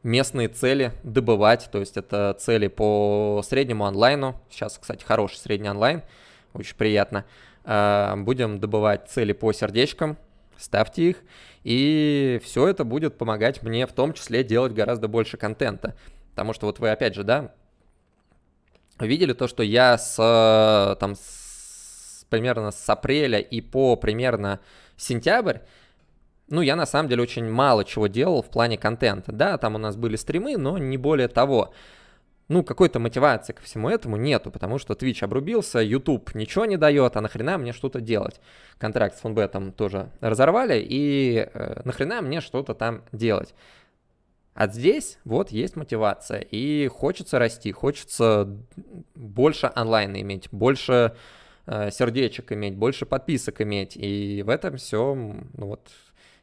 местные цели добывать, то есть это цели по среднему онлайну. Сейчас, кстати, хороший средний онлайн, очень приятно. А, будем добывать цели по сердечкам, ставьте их, и все это будет помогать мне в том числе делать гораздо больше контента. Потому что вот вы опять же, да, видели то, что я с, там, с, примерно с апреля и по примерно сентябрь ну, я на самом деле очень мало чего делал в плане контента. Да, там у нас были стримы, но не более того. Ну, какой-то мотивации ко всему этому нету, потому что Twitch обрубился, YouTube ничего не дает, а нахрена мне что-то делать? Контракт с Фонбетом тоже разорвали, и э, нахрена мне что-то там делать? А здесь вот есть мотивация, и хочется расти, хочется больше онлайн иметь, больше э, сердечек иметь, больше подписок иметь, и в этом все, ну вот,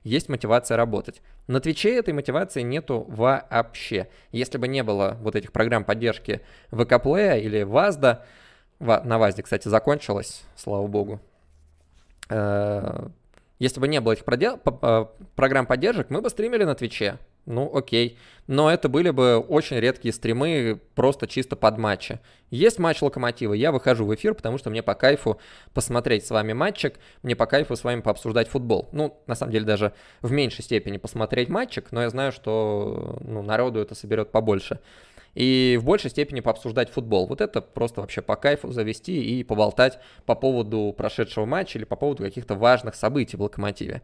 есть мотивация работать. На Твиче этой мотивации нету вообще. Если бы не было вот этих программ поддержки ВКПлея или ВАЗДа, на ВАЗДе, кстати, закончилось, слава богу, э, если бы не было этих э, программ поддержек, мы бы стримили на Твиче ну окей. Но это были бы очень редкие стримы, просто чисто под матчи. Есть матч Локомотива, я выхожу в эфир, потому что мне по кайфу посмотреть с вами матчик, мне по кайфу с вами пообсуждать футбол. Ну, на самом деле, даже в меньшей степени посмотреть матчик, но я знаю, что ну, народу это соберет побольше. И в большей степени пообсуждать футбол. Вот это просто вообще по кайфу завести и поболтать по поводу прошедшего матча или по поводу каких-то важных событий в Локомотиве.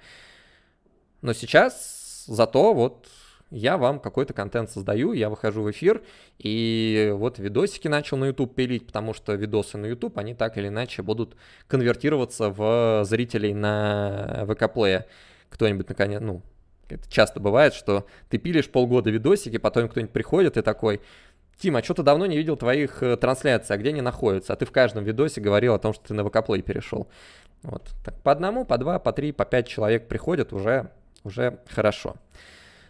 Но сейчас зато вот я вам какой-то контент создаю, я выхожу в эфир, и вот видосики начал на YouTube пилить, потому что видосы на YouTube, они так или иначе будут конвертироваться в зрителей на ВК-плея. Кто-нибудь наконец, ну, это часто бывает, что ты пилишь полгода видосики, потом кто-нибудь приходит и такой, Тим, а что ты давно не видел твоих э, трансляций, а где они находятся? А ты в каждом видосе говорил о том, что ты на ВК-плей перешел. Вот. Так по одному, по два, по три, по пять человек приходят, уже, уже хорошо. Хорошо.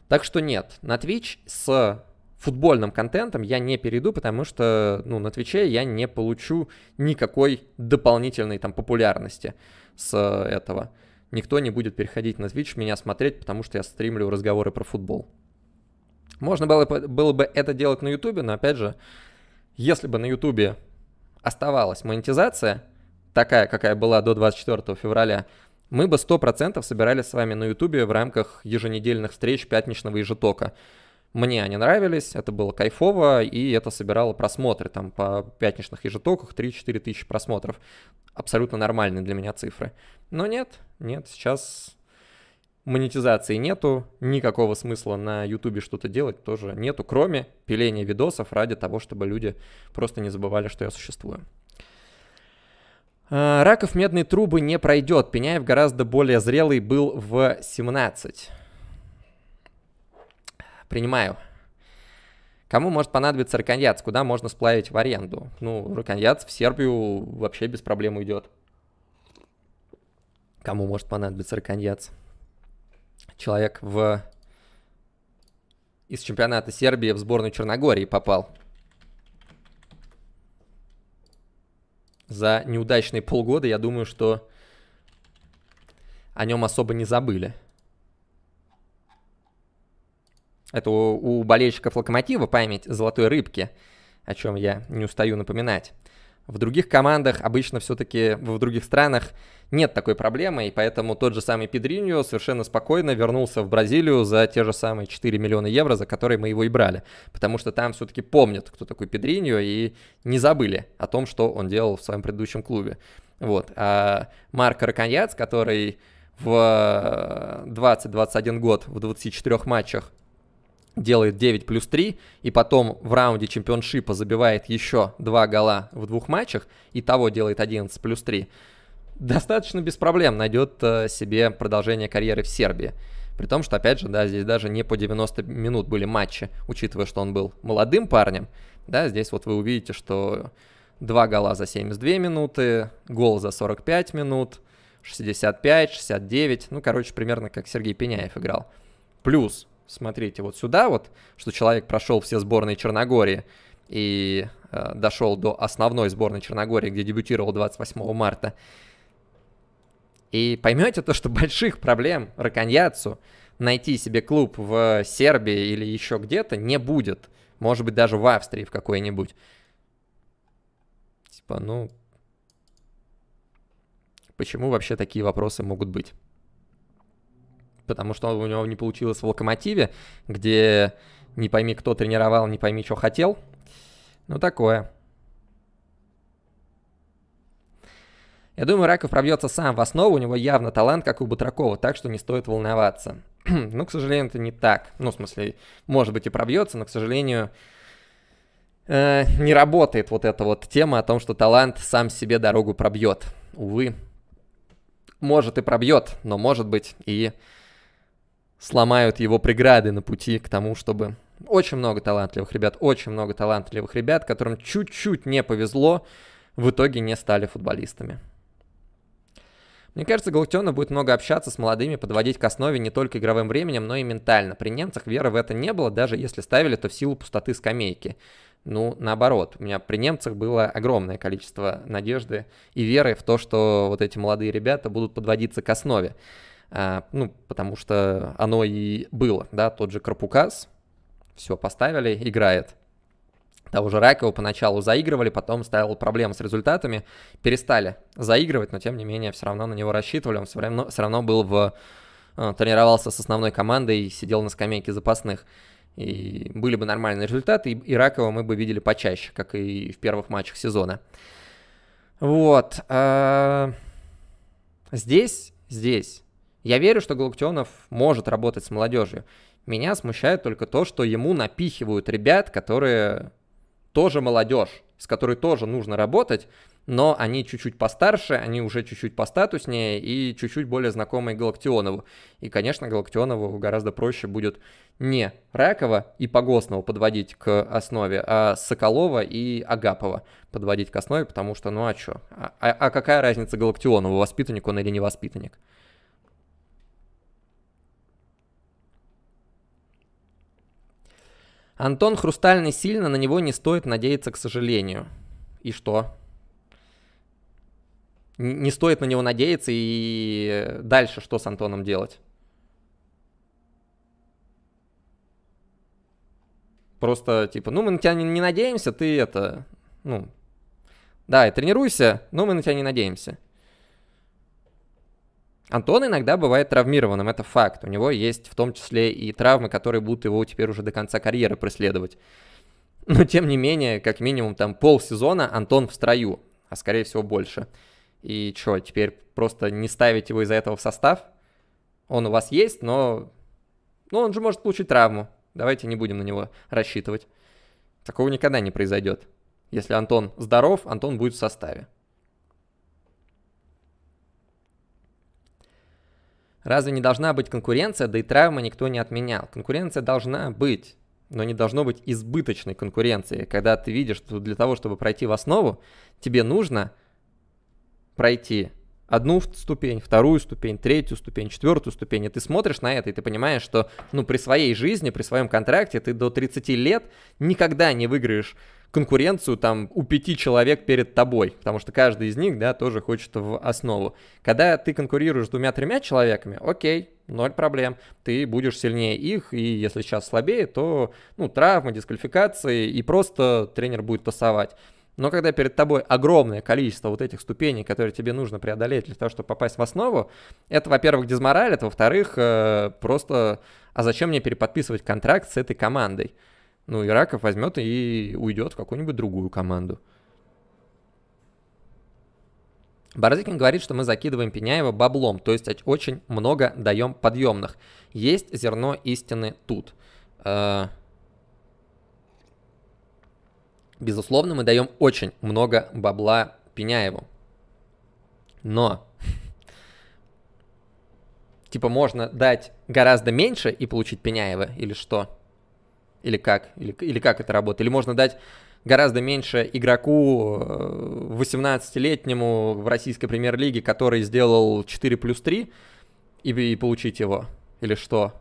Так что нет, на Twitch с футбольным контентом я не перейду, потому что ну, на Твиче я не получу никакой дополнительной там популярности с э, этого. Никто не будет переходить на Twitch меня смотреть, потому что я стримлю разговоры про футбол. Можно было, было бы это делать на Ютубе, но опять же, если бы на Ютубе оставалась монетизация, такая, какая была до 24 февраля, мы бы 100% собирались с вами на ютубе в рамках еженедельных встреч пятничного ежетока. Мне они нравились, это было кайфово, и это собирало просмотры, там по пятничных ежетоках 3-4 тысячи просмотров. Абсолютно нормальные для меня цифры. Но нет, нет, сейчас монетизации нету, никакого смысла на ютубе что-то делать тоже нету, кроме пиления видосов ради того, чтобы люди просто не забывали, что я существую. Э, раков медной трубы не пройдет. Пеняев гораздо более зрелый был в 17. Принимаю. Кому может понадобиться раконьяц? Куда можно сплавить в аренду? Ну, раконьяц в Сербию вообще без проблем уйдет. Кому может понадобиться раконьяц? Человек в... из чемпионата Сербии в сборную Черногории попал. за неудачные полгода, я думаю, что о нем особо не забыли. Это у, у болельщиков Локомотива память золотой рыбки, о чем я не устаю напоминать. В других командах обычно все-таки, в других странах нет такой проблемы, и поэтому тот же самый Педриньо совершенно спокойно вернулся в Бразилию за те же самые 4 миллиона евро, за которые мы его и брали, потому что там все-таки помнят, кто такой Педриньо, и не забыли о том, что он делал в своем предыдущем клубе. Вот. А Марк Раконьяц, который в 20-21 э, год в 24 матчах делает 9 плюс 3, и потом в раунде чемпионшипа забивает еще 2 гола в двух матчах, и того делает 11 плюс 3 достаточно без проблем найдет э, себе продолжение карьеры в Сербии. При том, что, опять же, да, здесь даже не по 90 минут были матчи, учитывая, что он был молодым парнем. Да, здесь вот вы увидите, что два гола за 72 минуты, гол за 45 минут, 65, 69, ну, короче, примерно как Сергей Пеняев играл. Плюс, смотрите, вот сюда вот, что человек прошел все сборные Черногории и э, дошел до основной сборной Черногории, где дебютировал 28 марта, и поймете то, что больших проблем Раконьяцу найти себе клуб в Сербии или еще где-то не будет. Может быть, даже в Австрии в какой-нибудь. Типа, ну... Почему вообще такие вопросы могут быть? Потому что у него не получилось в Локомотиве, где не пойми, кто тренировал, не пойми, что хотел. Ну, такое. Я думаю, Раков пробьется сам в основу, у него явно талант, как у Батракова, так что не стоит волноваться. ну, к сожалению, это не так. Ну, в смысле, может быть и пробьется, но, к сожалению, э, не работает вот эта вот тема о том, что талант сам себе дорогу пробьет. Увы. Может и пробьет, но может быть и сломают его преграды на пути к тому, чтобы... Очень много талантливых ребят, очень много талантливых ребят, которым чуть-чуть не повезло, в итоге не стали футболистами. Мне кажется, Галактионов будет много общаться с молодыми, подводить к основе не только игровым временем, но и ментально. При немцах веры в это не было, даже если ставили, то в силу пустоты скамейки. Ну, наоборот, у меня при немцах было огромное количество надежды и веры в то, что вот эти молодые ребята будут подводиться к основе. А, ну, потому что оно и было, да, тот же Карпукас, все, поставили, играет того же Ракова поначалу заигрывали, потом ставил проблемы с результатами, перестали заигрывать, но тем не менее все равно на него рассчитывали, он все равно, все равно был в э, тренировался с основной командой, и сидел на скамейке запасных. И были бы нормальные результаты, и Ракова мы бы видели почаще, как и в первых матчах сезона. Вот. Э, здесь, здесь. Я верю, что Галактионов может работать с молодежью. Меня смущает только то, что ему напихивают ребят, которые тоже молодежь, с которой тоже нужно работать, но они чуть-чуть постарше, они уже чуть-чуть постатуснее и чуть-чуть более знакомые Галактионову. И, конечно, Галактионову гораздо проще будет не Ракова и Погосного подводить к основе, а Соколова и Агапова подводить к основе, потому что, ну а что? А, а, а какая разница Галактионову, воспитанник он или не воспитанник? Антон Хрустальный сильно на него не стоит надеяться, к сожалению. И что? Не стоит на него надеяться и э, дальше что с Антоном делать? Просто типа, ну мы на тебя не, надеемся, ты это, ну, да, и тренируйся, но мы на тебя не надеемся. Антон иногда бывает травмированным, это факт. У него есть в том числе и травмы, которые будут его теперь уже до конца карьеры преследовать. Но тем не менее, как минимум там полсезона Антон в строю, а скорее всего больше. И что, теперь просто не ставить его из-за этого в состав? Он у вас есть, но... Ну, он же может получить травму. Давайте не будем на него рассчитывать. Такого никогда не произойдет. Если Антон здоров, Антон будет в составе. Разве не должна быть конкуренция, да и травмы никто не отменял. Конкуренция должна быть, но не должно быть избыточной конкуренции, когда ты видишь, что для того, чтобы пройти в основу, тебе нужно пройти одну ступень, вторую ступень, третью ступень, четвертую ступень, и ты смотришь на это, и ты понимаешь, что ну, при своей жизни, при своем контракте ты до 30 лет никогда не выиграешь конкуренцию там у пяти человек перед тобой, потому что каждый из них, да, тоже хочет в основу. Когда ты конкурируешь с двумя-тремя человеками, окей, ноль проблем, ты будешь сильнее их, и если сейчас слабее, то, ну, травмы, дисквалификации, и просто тренер будет тасовать. Но когда перед тобой огромное количество вот этих ступеней, которые тебе нужно преодолеть для того, чтобы попасть в основу, это, во-первых, дезморалит, во-вторых, э, просто, а зачем мне переподписывать контракт с этой командой? Ну, Ираков возьмет и уйдет в какую-нибудь другую команду. Борзыкин говорит, что мы закидываем Пеняева баблом, то есть очень много даем подъемных. Есть зерно истины тут. Э, безусловно, мы даем очень много бабла Пеняеву. Но, типа, можно дать гораздо меньше и получить Пеняева или что? Или как? Или, или как это работает? Или можно дать гораздо меньше игроку 18-летнему э, в российской премьер-лиге, который сделал 4 плюс 3, и, и получить его? Или что?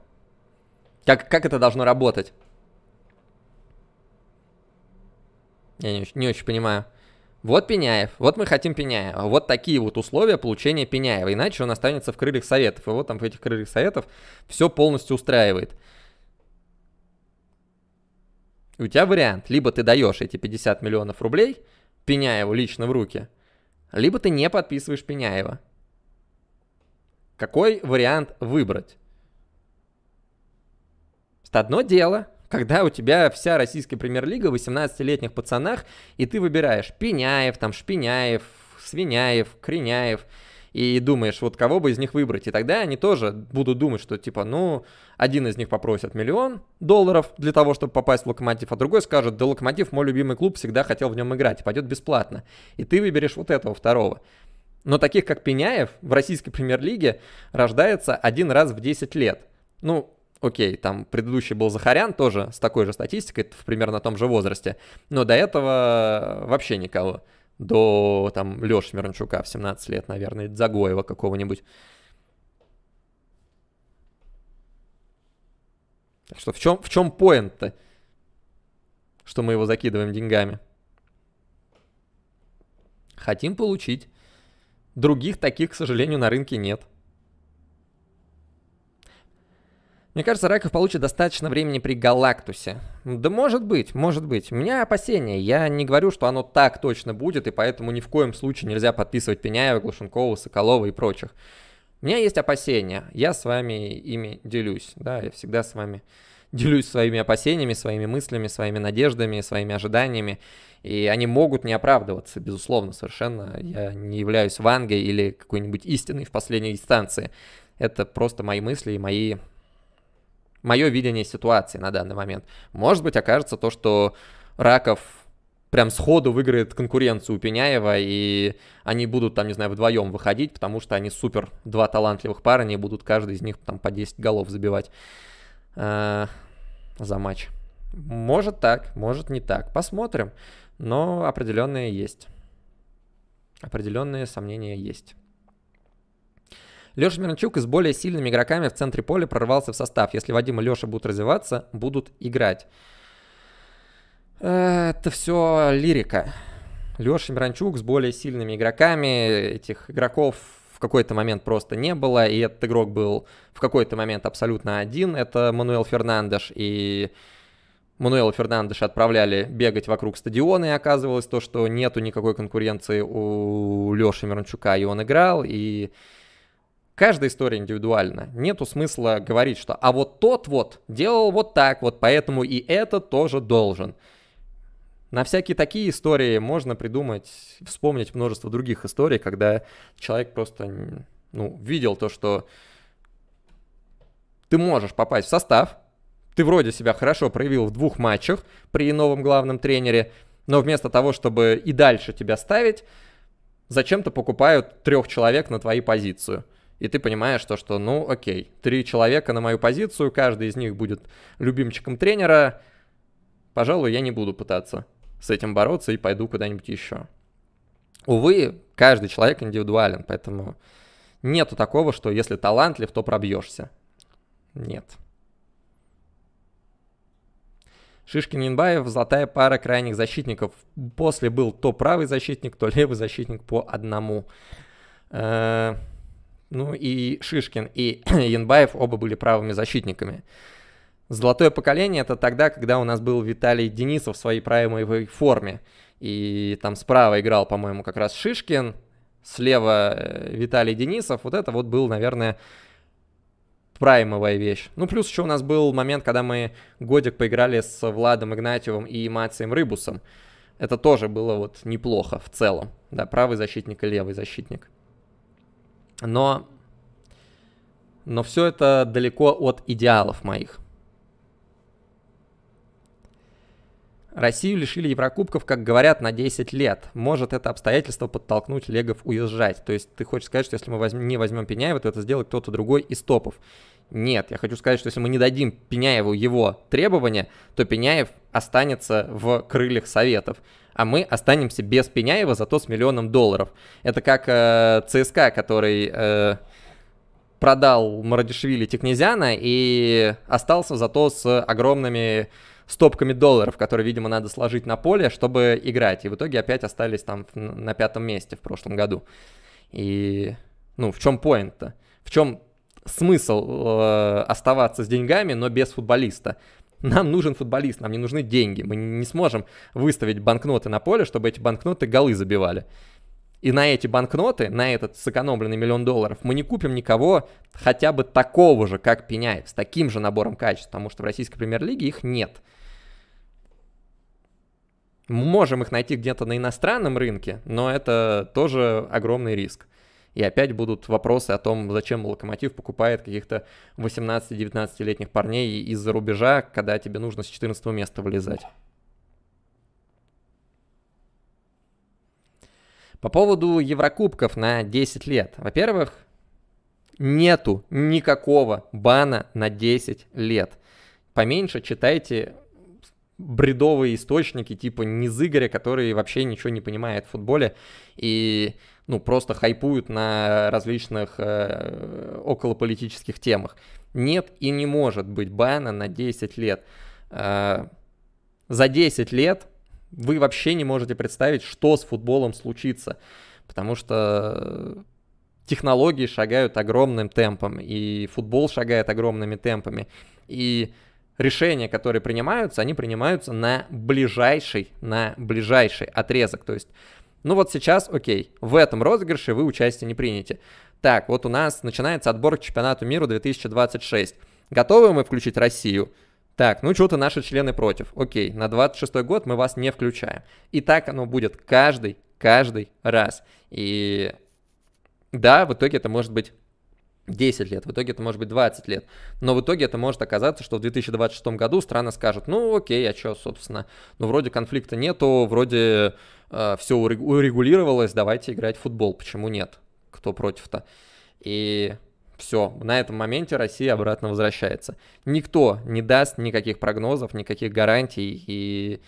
Как, как это должно работать? Я не, не очень понимаю. Вот Пеняев, вот мы хотим Пеняева. Вот такие вот условия получения Пеняева. Иначе он останется в крыльях советов. и вот там в этих крыльях советов все полностью устраивает. И у тебя вариант, либо ты даешь эти 50 миллионов рублей Пеняеву лично в руки, либо ты не подписываешь Пеняева. Какой вариант выбрать? Одно дело, когда у тебя вся российская премьер-лига в 18-летних пацанах, и ты выбираешь Пеняев, там Шпиняев, Свиняев, Криняев и думаешь, вот кого бы из них выбрать. И тогда они тоже будут думать, что типа, ну, один из них попросит миллион долларов для того, чтобы попасть в Локомотив, а другой скажет, да Локомотив мой любимый клуб, всегда хотел в нем играть, пойдет бесплатно. И ты выберешь вот этого второго. Но таких, как Пеняев, в российской премьер-лиге рождается один раз в 10 лет. Ну, окей, там предыдущий был Захарян тоже с такой же статистикой, в примерно том же возрасте, но до этого вообще никого до там Леши Миранчука в 17 лет, наверное, Загоева какого-нибудь. Так что в чем, в чем поинт-то, что мы его закидываем деньгами? Хотим получить. Других таких, к сожалению, на рынке нет. Мне кажется, Райков получит достаточно времени при Галактусе. Да может быть, может быть. У меня опасения. Я не говорю, что оно так точно будет, и поэтому ни в коем случае нельзя подписывать Пеняева, Глушенкова, Соколова и прочих. У меня есть опасения. Я с вами ими делюсь. Да, я всегда с вами делюсь своими опасениями, своими мыслями, своими надеждами, своими ожиданиями. И они могут не оправдываться, безусловно, совершенно. Я не являюсь Вангой или какой-нибудь истиной в последней инстанции. Это просто мои мысли и мои мое видение ситуации на данный момент. Может быть, окажется то, что Раков прям сходу выиграет конкуренцию у Пеняева, и они будут там, не знаю, вдвоем выходить, потому что они супер два талантливых пары, они будут каждый из них там по 10 голов забивать э, за матч. Может так, может не так. Посмотрим. Но определенные есть. Определенные сомнения есть. Леша Миранчук с более сильными игроками в центре поля прорвался в состав. Если Вадим и Леша будут развиваться, будут играть. Это все лирика. Леша Миранчук с более сильными игроками, этих игроков в какой-то момент просто не было, и этот игрок был в какой-то момент абсолютно один, это Мануэл Фернандеш, и Мануэла Фернандеша отправляли бегать вокруг стадиона, и оказывалось то, что нету никакой конкуренции у Леши Миранчука, и он играл, и Каждая история индивидуальна. Нету смысла говорить, что а вот тот вот делал вот так вот, поэтому и этот тоже должен. На всякие такие истории можно придумать, вспомнить множество других историй, когда человек просто ну, видел то, что ты можешь попасть в состав, ты вроде себя хорошо проявил в двух матчах при новом главном тренере, но вместо того, чтобы и дальше тебя ставить, зачем-то покупают трех человек на твою позицию – и ты понимаешь то, что, ну, окей, три человека на мою позицию, каждый из них будет любимчиком тренера. Пожалуй, я не буду пытаться с этим бороться и пойду куда-нибудь еще. Увы, каждый человек индивидуален, поэтому нету такого, что если талантлив, то пробьешься. Нет. Шишкин Янбаев, золотая пара крайних защитников. После был то правый защитник, то левый защитник по одному. Э -э ну и Шишкин, и Янбаев оба были правыми защитниками. Золотое поколение это тогда, когда у нас был Виталий Денисов в своей правой форме. И там справа играл, по-моему, как раз Шишкин, слева э, Виталий Денисов. Вот это вот был, наверное, праймовая вещь. Ну, плюс еще у нас был момент, когда мы годик поиграли с Владом Игнатьевым и Мацием Рыбусом. Это тоже было вот неплохо в целом. Да, правый защитник и левый защитник. Но, но все это далеко от идеалов моих. Россию лишили Еврокубков, как говорят, на 10 лет. Может это обстоятельство подтолкнуть легов уезжать. То есть ты хочешь сказать, что если мы возьм... не возьмем Пеняева, то это сделает кто-то другой из топов. Нет, я хочу сказать, что если мы не дадим Пеняеву его требования, то Пеняев останется в крыльях Советов. А мы останемся без Пеняева, зато с миллионом долларов. Это как э, ЦСКА, который э, продал Марадишвили Технезяна и остался зато с огромными стопками долларов, которые, видимо, надо сложить на поле, чтобы играть. И в итоге опять остались там на пятом месте в прошлом году. И, ну, в чем поинт-то? В чем смысл э, оставаться с деньгами, но без футболиста. Нам нужен футболист, нам не нужны деньги. Мы не сможем выставить банкноты на поле, чтобы эти банкноты голы забивали. И на эти банкноты, на этот сэкономленный миллион долларов, мы не купим никого хотя бы такого же, как Пеняев, с таким же набором качеств, потому что в российской премьер-лиге их нет. Мы можем их найти где-то на иностранном рынке, но это тоже огромный риск и опять будут вопросы о том, зачем Локомотив покупает каких-то 18-19-летних парней из-за рубежа, когда тебе нужно с 14 места вылезать. По поводу Еврокубков на 10 лет. Во-первых, нету никакого бана на 10 лет. Поменьше читайте бредовые источники типа Низыгоря, который вообще ничего не понимает в футболе и ну, просто хайпуют на различных э, околополитических темах. Нет и не может быть бана на 10 лет. Э, за 10 лет вы вообще не можете представить, что с футболом случится, потому что э, технологии шагают огромным темпом, и футбол шагает огромными темпами, и решения, которые принимаются, они принимаются на ближайший, на ближайший отрезок, то есть ну вот сейчас, окей, в этом розыгрыше вы участие не примете. Так, вот у нас начинается отбор к чемпионату мира 2026. Готовы мы включить Россию? Так, ну что-то наши члены против. Окей, на 26 год мы вас не включаем. И так оно будет каждый, каждый раз. И да, в итоге это может быть 10 лет, в итоге это может быть 20 лет. Но в итоге это может оказаться, что в 2026 году страны скажут, ну окей, а что, собственно, ну вроде конфликта нету, вроде э, все урегулировалось, давайте играть в футбол, почему нет? Кто против-то? И все, на этом моменте Россия обратно возвращается. Никто не даст никаких прогнозов, никаких гарантий и,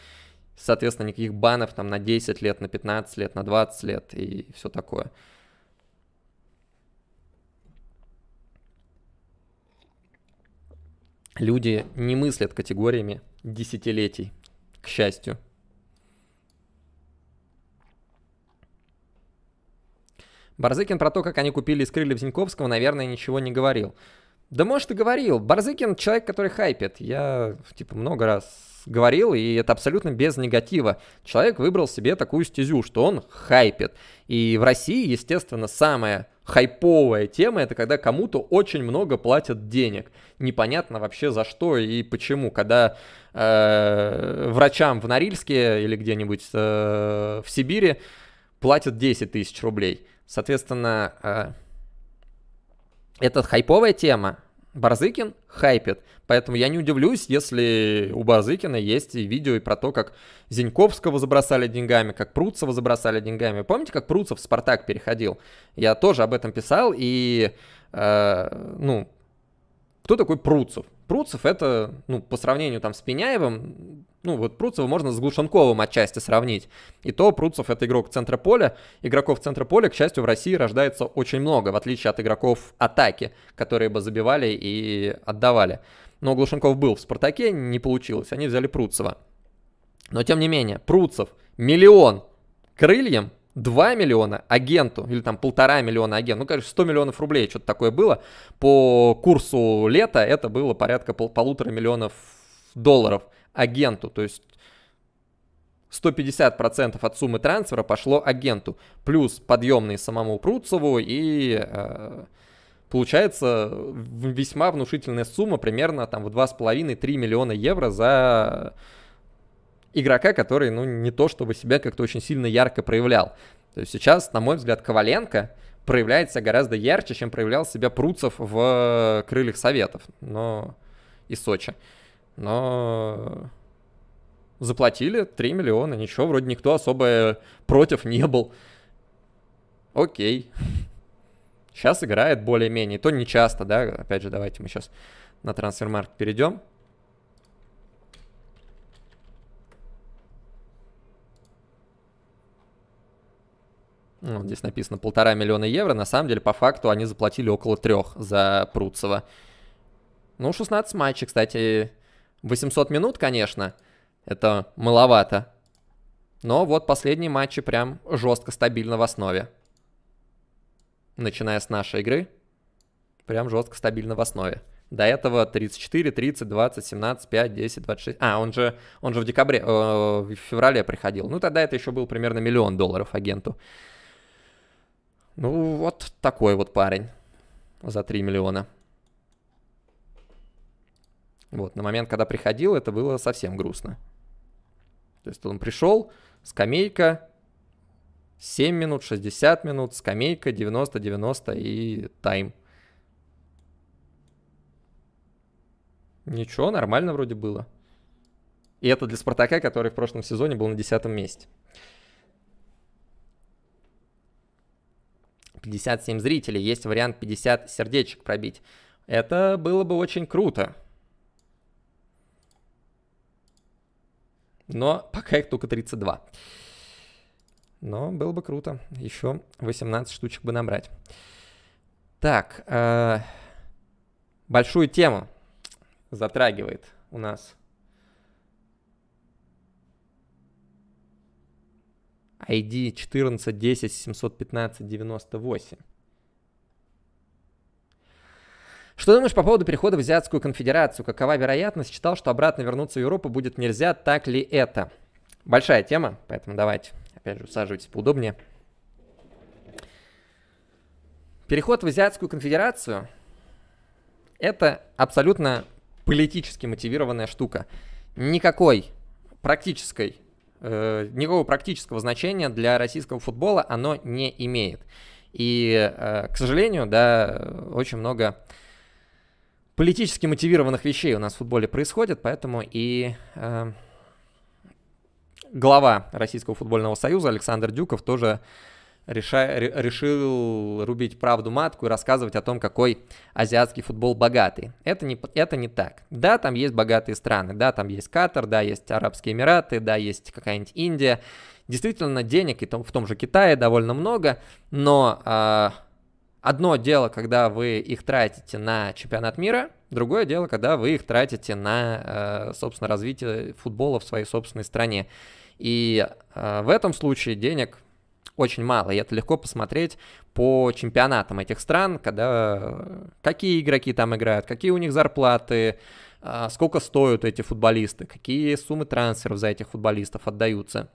соответственно, никаких банов там на 10 лет, на 15 лет, на 20 лет и все такое. люди не мыслят категориями десятилетий, к счастью. Барзыкин про то, как они купили из крыльев Зиньковского, наверное, ничего не говорил. Да, может, и говорил. Барзыкин человек, который хайпит. Я, типа, много раз говорил, и это абсолютно без негатива. Человек выбрал себе такую стезю, что он хайпит. И в России, естественно, самая хайповая тема, это когда кому-то очень много платят денег. Непонятно вообще за что и почему. Когда э, врачам в Норильске или где-нибудь э, в Сибири платят 10 тысяч рублей. Соответственно, э, это хайповая тема. Барзыкин хайпит, поэтому я не удивлюсь, если у Барзыкина есть и видео и про то, как Зиньковского забросали деньгами, как Пруцева забросали деньгами. Помните, как Пруцев в «Спартак» переходил? Я тоже об этом писал, и, э, ну, кто такой Пруцев? Пруцев это, ну, по сравнению там с Пеняевым, ну, вот Пруцева можно с Глушенковым отчасти сравнить. И то Пруцев — это игрок центра поля. Игроков центра поля, к счастью, в России рождается очень много, в отличие от игроков атаки, которые бы забивали и отдавали. Но Глушенков был в «Спартаке», не получилось, они взяли Пруцева. Но, тем не менее, Пруцев — миллион крыльям, 2 миллиона агенту, или там полтора миллиона агенту, ну, конечно, 100 миллионов рублей что-то такое было, по курсу лета это было порядка пол полутора миллионов долларов – агенту. То есть 150% от суммы трансфера пошло агенту, плюс подъемные самому Пруцеву, и э, получается весьма внушительная сумма, примерно там в 2,5-3 миллиона евро за игрока, который, ну, не то чтобы себя как-то очень сильно ярко проявлял. То есть сейчас, на мой взгляд, Коваленко проявляется гораздо ярче, чем проявлял себя Пруцев в э, «Крыльях Советов», но и Сочи но заплатили 3 миллиона, ничего, вроде никто особо против не был. Окей. Сейчас играет более-менее, то не часто, да, опять же, давайте мы сейчас на трансфермаркт перейдем. Ну, вот здесь написано полтора миллиона евро. На самом деле, по факту, они заплатили около трех за Пруцева. Ну, 16 матчей, кстати, 800 минут, конечно, это маловато. Но вот последние матчи прям жестко стабильно в основе. Начиная с нашей игры, прям жестко стабильно в основе. До этого 34, 30, 20, 17, 5, 10, 26. А, он же, он же в декабре, э, в феврале приходил. Ну, тогда это еще был примерно миллион долларов агенту. Ну, вот такой вот парень за 3 миллиона. Вот, на момент, когда приходил, это было совсем грустно. То есть он пришел, скамейка, 7 минут, 60 минут, скамейка, 90-90 и тайм. Ничего, нормально вроде было. И это для Спартака, который в прошлом сезоне был на 10 месте. 57 зрителей, есть вариант 50 сердечек пробить. Это было бы очень круто. но пока их только 32. Но было бы круто. Еще 18 штучек бы набрать. Так, э, большую тему затрагивает у нас. ID 14 10 715 98. Что думаешь по поводу перехода в Азиатскую конфедерацию? Какова вероятность? Читал, что обратно вернуться в Европу будет нельзя. Так ли это? Большая тема, поэтому давайте, опять же, усаживайтесь поудобнее. Переход в Азиатскую конфедерацию – это абсолютно политически мотивированная штука. Никакой практической, э, никакого практического значения для российского футбола оно не имеет. И, э, к сожалению, да, очень много политически мотивированных вещей у нас в футболе происходит, поэтому и э, глава Российского футбольного союза Александр Дюков тоже реша, решил рубить правду матку и рассказывать о том, какой азиатский футбол богатый. Это не, это не так. Да, там есть богатые страны, да, там есть Катар, да, есть Арабские Эмираты, да, есть какая-нибудь Индия. Действительно, денег и в том же Китае довольно много, но э, Одно дело, когда вы их тратите на чемпионат мира, другое дело, когда вы их тратите на, э, собственно, развитие футбола в своей собственной стране. И э, в этом случае денег очень мало, и это легко посмотреть по чемпионатам этих стран, когда э, какие игроки там играют, какие у них зарплаты, сколько стоят эти футболисты, какие суммы трансферов за этих футболистов отдаются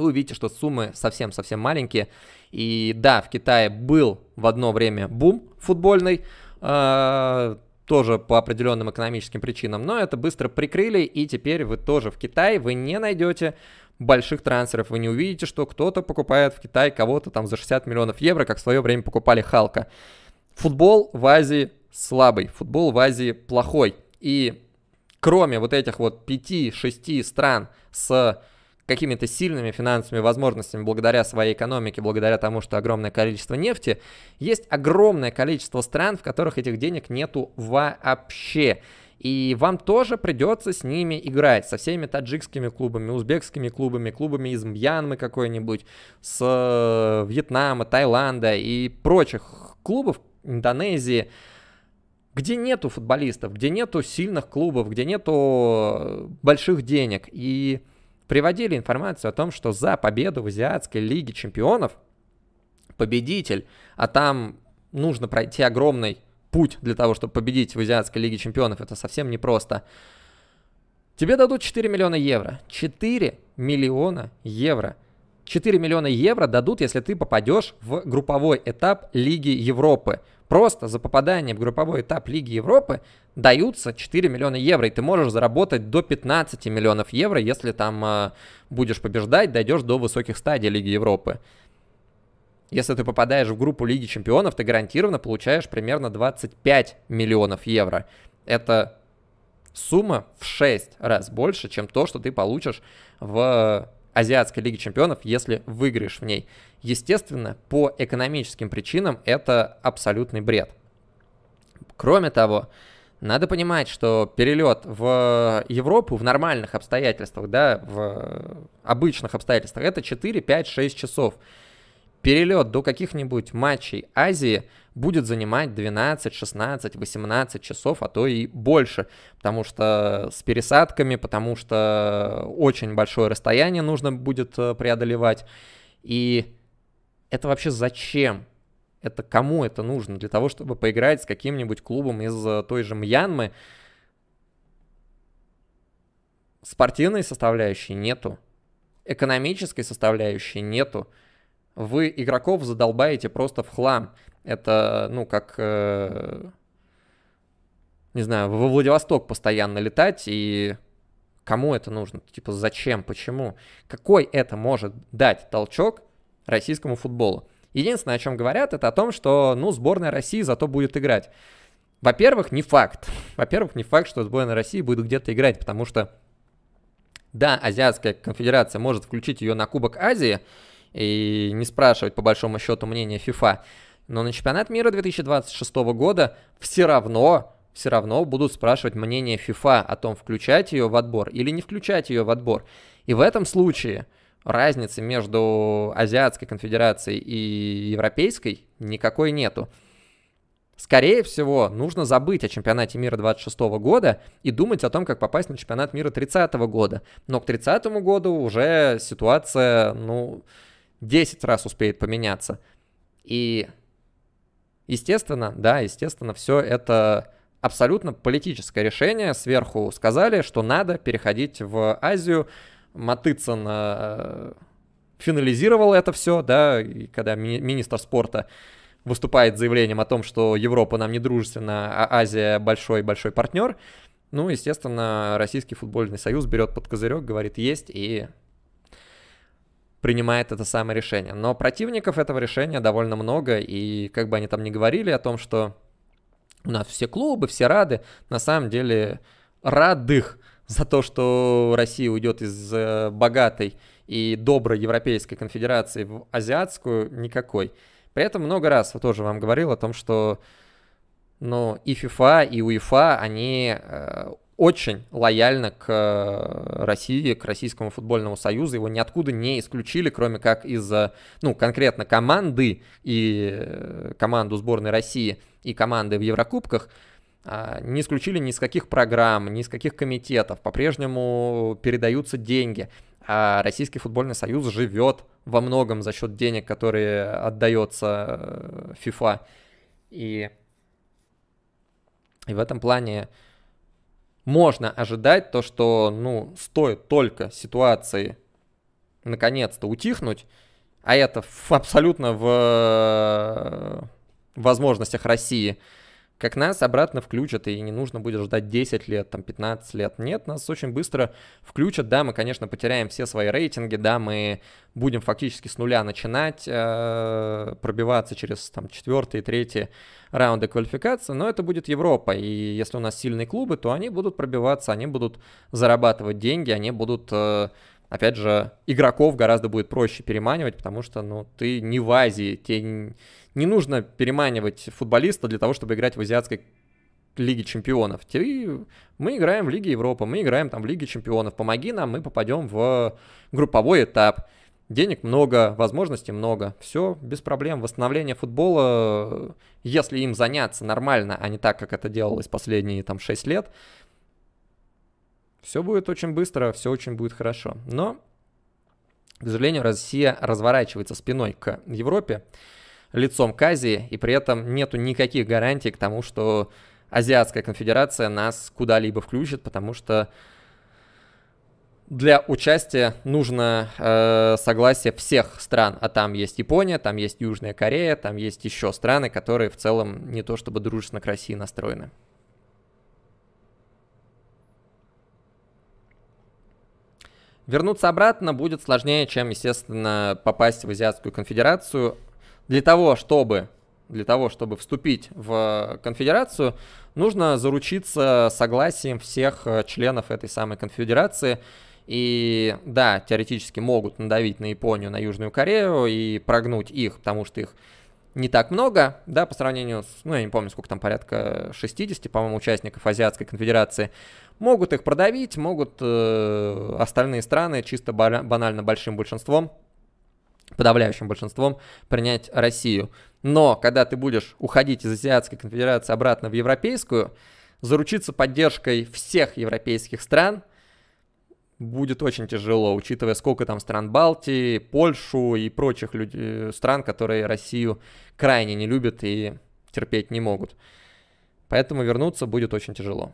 вы увидите, что суммы совсем-совсем маленькие. И да, в Китае был в одно время бум футбольный, а, тоже по определенным экономическим причинам, но это быстро прикрыли, и теперь вы тоже в Китае, вы не найдете больших трансферов, вы не увидите, что кто-то покупает в Китае кого-то там за 60 миллионов евро, как в свое время покупали Халка. Футбол в Азии слабый, футбол в Азии плохой. И кроме вот этих вот 5-6 стран с какими-то сильными финансовыми возможностями благодаря своей экономике, благодаря тому, что огромное количество нефти, есть огромное количество стран, в которых этих денег нету вообще. И вам тоже придется с ними играть, со всеми таджикскими клубами, узбекскими клубами, клубами из Мьянмы какой-нибудь, с э, Вьетнама, Таиланда и прочих клубов Индонезии, где нету футболистов, где нету сильных клубов, где нету э, больших денег. И приводили информацию о том, что за победу в Азиатской Лиге Чемпионов победитель, а там нужно пройти огромный путь для того, чтобы победить в Азиатской Лиге Чемпионов, это совсем непросто. Тебе дадут 4 миллиона евро. 4 миллиона евро. 4 миллиона евро дадут, если ты попадешь в групповой этап Лиги Европы – Просто за попадание в групповой этап Лиги Европы даются 4 миллиона евро, и ты можешь заработать до 15 миллионов евро, если там э, будешь побеждать, дойдешь до высоких стадий Лиги Европы. Если ты попадаешь в группу Лиги Чемпионов, ты гарантированно получаешь примерно 25 миллионов евро. Это сумма в 6 раз больше, чем то, что ты получишь в Азиатской Лиги Чемпионов, если выиграешь в ней. Естественно, по экономическим причинам это абсолютный бред. Кроме того, надо понимать, что перелет в Европу в нормальных обстоятельствах, да, в обычных обстоятельствах, это 4, 5, 6 часов. Перелет до каких-нибудь матчей Азии – будет занимать 12, 16, 18 часов, а то и больше, потому что с пересадками, потому что очень большое расстояние нужно будет э, преодолевать. И это вообще зачем? Это кому это нужно? Для того, чтобы поиграть с каким-нибудь клубом из э, той же Мьянмы, спортивной составляющей нету, экономической составляющей нету. Вы игроков задолбаете просто в хлам. Это, ну, как, э, не знаю, во Владивосток постоянно летать и кому это нужно? Типа, зачем? Почему? Какой это может дать толчок российскому футболу? Единственное, о чем говорят, это о том, что, ну, сборная России зато будет играть. Во-первых, не факт. Во-первых, не факт, что сборная России будет где-то играть, потому что, да, Азиатская конфедерация может включить ее на Кубок Азии и не спрашивать, по большому счету, мнение ФИФА, но на чемпионат мира 2026 года все равно, все равно будут спрашивать мнение FIFA о том, включать ее в отбор или не включать ее в отбор. И в этом случае разницы между Азиатской конфедерацией и Европейской никакой нету. Скорее всего, нужно забыть о чемпионате мира 26 года и думать о том, как попасть на чемпионат мира 30 года. Но к 30 году уже ситуация, ну, 10 раз успеет поменяться. И Естественно, да, естественно, все это абсолютно политическое решение. Сверху сказали, что надо переходить в Азию. Матыцин э, финализировал это все, да, и когда ми- министр спорта выступает с заявлением о том, что Европа нам не дружественна, а Азия большой-большой партнер, ну, естественно, Российский футбольный союз берет под козырек, говорит есть и принимает это самое решение. Но противников этого решения довольно много, и как бы они там ни говорили о том, что у нас все клубы, все рады, на самом деле радых за то, что Россия уйдет из э, богатой и доброй Европейской конфедерации в азиатскую, никакой. При этом много раз я тоже вам говорил о том, что ну, и FIFA, и УЕФА, они э, очень лояльно к э, России, к Российскому футбольному союзу. Его ниоткуда не исключили, кроме как из, э, ну, конкретно команды и э, команду сборной России и команды в Еврокубках а, не исключили ни с каких программ, ни с каких комитетов. По-прежнему передаются деньги. А Российский футбольный союз живет во многом за счет денег, которые отдается FIFA. И, и в этом плане можно ожидать то, что, ну, стоит только ситуации наконец-то утихнуть, а это абсолютно в э, возможностях России – как нас обратно включат, и не нужно будет ждать 10 лет, там 15 лет. Нет, нас очень быстро включат, да, мы, конечно, потеряем все свои рейтинги, да, мы будем фактически с нуля начинать э, пробиваться через там четвертый, третий раунды квалификации, но это будет Европа, и если у нас сильные клубы, то они будут пробиваться, они будут зарабатывать деньги, они будут... Э, опять же, игроков гораздо будет проще переманивать, потому что, ну, ты не в Азии, тебе не нужно переманивать футболиста для того, чтобы играть в азиатской лиге Чемпионов. мы играем в Лиге Европы, мы играем там в Лиге Чемпионов. Помоги нам, мы попадем в групповой этап. Денег много, возможностей много. Все без проблем. Восстановление футбола, если им заняться нормально, а не так, как это делалось последние там 6 лет, все будет очень быстро, все очень будет хорошо. Но, к сожалению, Россия разворачивается спиной к Европе лицом к Азии, и при этом нету никаких гарантий к тому, что Азиатская конфедерация нас куда-либо включит, потому что для участия нужно э, согласие всех стран, а там есть Япония, там есть Южная Корея, там есть еще страны, которые в целом не то чтобы дружественно к России настроены. Вернуться обратно будет сложнее, чем, естественно, попасть в Азиатскую конфедерацию, для того, чтобы для того, чтобы вступить в э, конфедерацию, нужно заручиться согласием всех э, членов этой самой конфедерации. И да, теоретически могут надавить на Японию, на Южную Корею и прогнуть их, потому что их не так много, да, по сравнению с, ну, я не помню, сколько там, порядка 60, по-моему, участников Азиатской конфедерации, могут их продавить, могут э, остальные страны чисто банально большим большинством подавляющим большинством принять Россию. Но когда ты будешь уходить из Азиатской конфедерации обратно в Европейскую, заручиться поддержкой всех европейских стран будет очень тяжело, учитывая, сколько там стран Балтии, Польшу и прочих люд... Э, стран, которые Россию крайне не любят и терпеть не могут. Поэтому вернуться будет очень тяжело.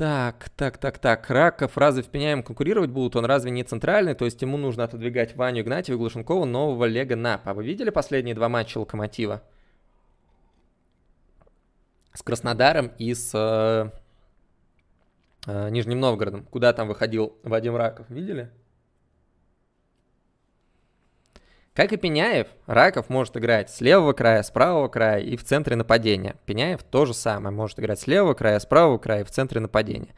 Так, так, так, так. Раков разве вменяем конкурировать будут? Он разве не центральный? То есть ему нужно отодвигать Ваню Игнатьева и Глушенкова, нового Лего Нап. А вы видели последние два матча Локомотива? С Краснодаром и с э, э, Нижним Новгородом. Куда там выходил Вадим Раков? Видели? Как и Пеняев, Раков может играть с левого края, с правого края и в центре нападения. Пеняев то же самое, может играть с левого края, с правого края и в центре нападения.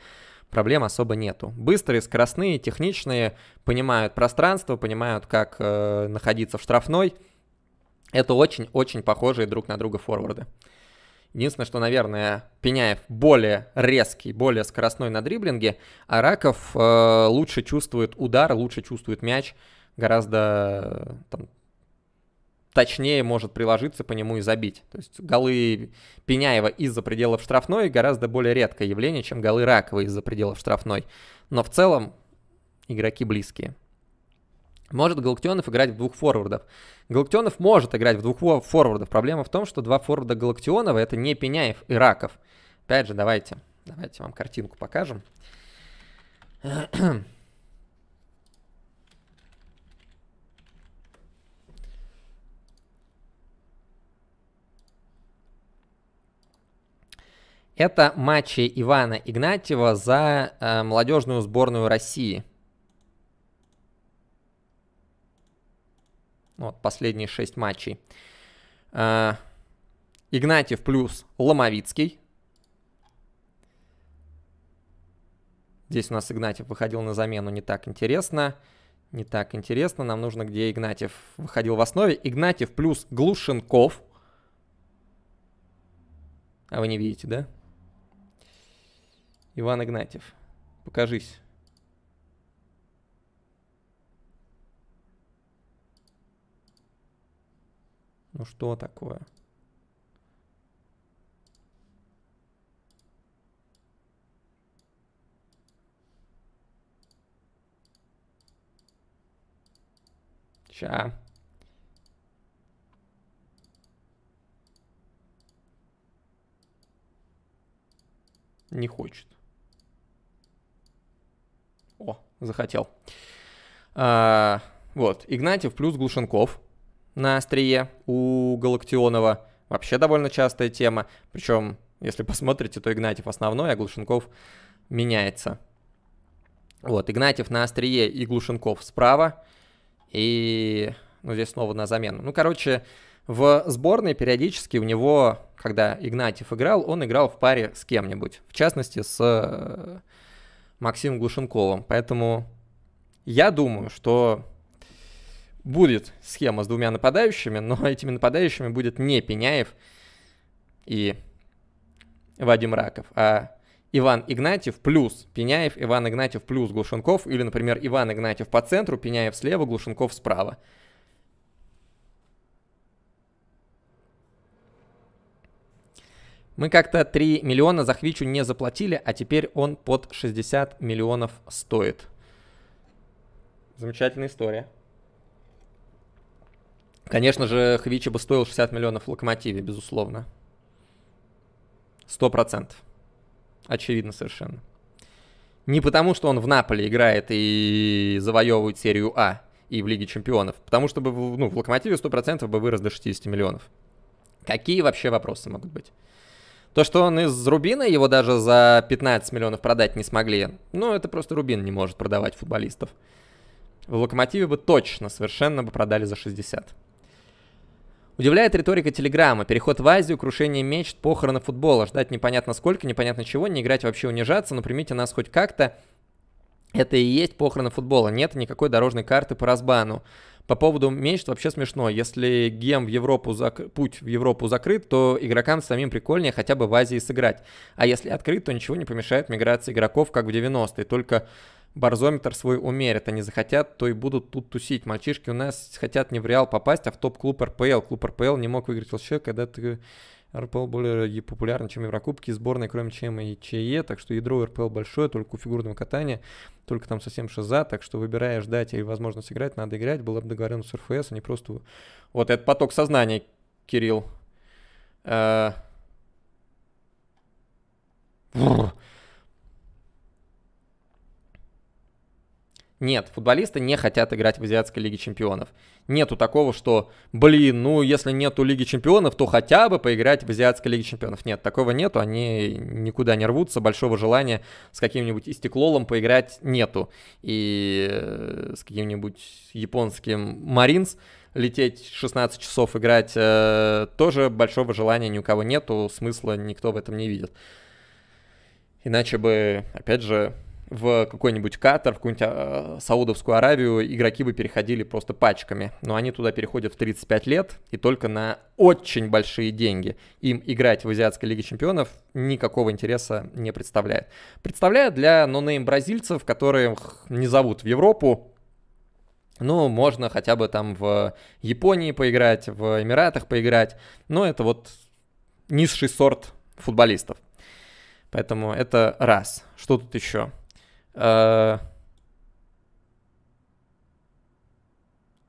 Проблем особо нету. Быстрые, скоростные, техничные, понимают пространство, понимают, как э, находиться в штрафной. Это очень-очень похожие друг на друга форварды. Единственное, что, наверное, Пеняев более резкий, более скоростной на дриблинге, а Раков э, лучше чувствует удар, лучше чувствует мяч, гораздо там, точнее может приложиться по нему и забить. То есть голы Пеняева из-за пределов штрафной гораздо более редкое явление, чем голы Ракова из-за пределов штрафной. Но в целом игроки близкие. Может Галактионов играть в двух форвардов. Галактионов может играть в двух форвардов. Проблема в том, что два форварда Галактионова это не Пеняев и Раков. Опять же, давайте, давайте вам картинку покажем. Это матчи Ивана Игнатьева за э, молодежную сборную России. Вот, последние шесть матчей. Э, Игнатьев плюс Ломовицкий. Здесь у нас Игнатьев выходил на замену, не так интересно. Не так интересно, нам нужно, где Игнатьев выходил в основе. Игнатьев плюс Глушенков. А вы не видите, да? Иван Игнатьев. Покажись. Ну что такое? Ща. Не хочет. О, захотел. А, вот, Игнатьев плюс Глушенков на острие у Галактионова. Вообще довольно частая тема. Причем, если посмотрите, то Игнатьев основной, а Глушенков меняется. Вот, Игнатьев на острие и Глушенков справа. И, ну, здесь снова на замену. Ну, короче, в сборной периодически у него, когда Игнатьев играл, он играл в паре с кем-нибудь. В частности, с э, Максимом Глушенковым. Поэтому я думаю, что будет схема с двумя нападающими, но этими нападающими будет не Пеняев и Вадим Раков, а Иван Игнатьев плюс Пеняев, Иван Игнатьев плюс Глушенков, или, например, Иван Игнатьев по центру, Пеняев слева, Глушенков справа. Мы как-то 3 миллиона за Хвичу не заплатили, а теперь он под 60 миллионов стоит. Замечательная история. Конечно же, Хвича бы стоил 60 миллионов в Локомотиве, безусловно. 100%. Очевидно совершенно. Не потому, что он в Наполе играет и завоевывает серию А и в Лиге Чемпионов. Потому что ну, в Локомотиве 100% бы вырос до 60 миллионов. Какие вообще вопросы могут быть? То, что он из Рубина, его даже за 15 миллионов продать не смогли, ну, это просто Рубин не может продавать футболистов. В Локомотиве бы точно, совершенно бы продали за 60. Удивляет риторика Телеграма. Переход в Азию, крушение мечт, похороны футбола. Ждать непонятно сколько, непонятно чего, не играть вообще унижаться, но примите нас хоть как-то. Это и есть похороны футбола. Нет никакой дорожной карты по разбану. По поводу меньше вообще смешно. Если гем в Европу зак... путь в Европу закрыт, то игрокам самим прикольнее хотя бы в Азии сыграть. А если открыт, то ничего не помешает миграции игроков, как в 90-е. Только барзометр свой умерят. Они захотят, то и будут тут тусить. Мальчишки у нас хотят не в Реал попасть, а в топ-клуб РПЛ. Клуб РПЛ не мог выиграть ЛЧ, когда ты РПЛ более популярна, чем Еврокубки, сборной, кроме чем и ЧЕ, так что ядро РПЛ большое, только у фигурного катания, только там совсем шиза, так что выбирая ждать или возможность играть, надо играть, было бы договорено с РФС, а не просто... Вот этот поток сознания, Кирилл. Э... Нет, футболисты не хотят играть в Азиатской Лиге Чемпионов. Нету такого, что, блин, ну если нету Лиги Чемпионов, то хотя бы поиграть в Азиатской Лиге Чемпионов. Нет, такого нету, они никуда не рвутся, большого желания с каким-нибудь истеклолом поиграть нету. И э, с каким-нибудь японским Маринс лететь 16 часов играть э, тоже большого желания ни у кого нету, смысла никто в этом не видит. Иначе бы, опять же, в какой-нибудь Катар, в какую-нибудь э, Саудовскую Аравию игроки бы переходили просто пачками. Но они туда переходят в 35 лет и только на очень большие деньги. Им играть в Азиатской Лиге Чемпионов никакого интереса не представляет. Представляет для нонейм бразильцев, которых не зовут в Европу, ну, можно хотя бы там в Японии поиграть, в Эмиратах поиграть. Но это вот низший сорт футболистов. Поэтому это раз. Что тут еще? Э,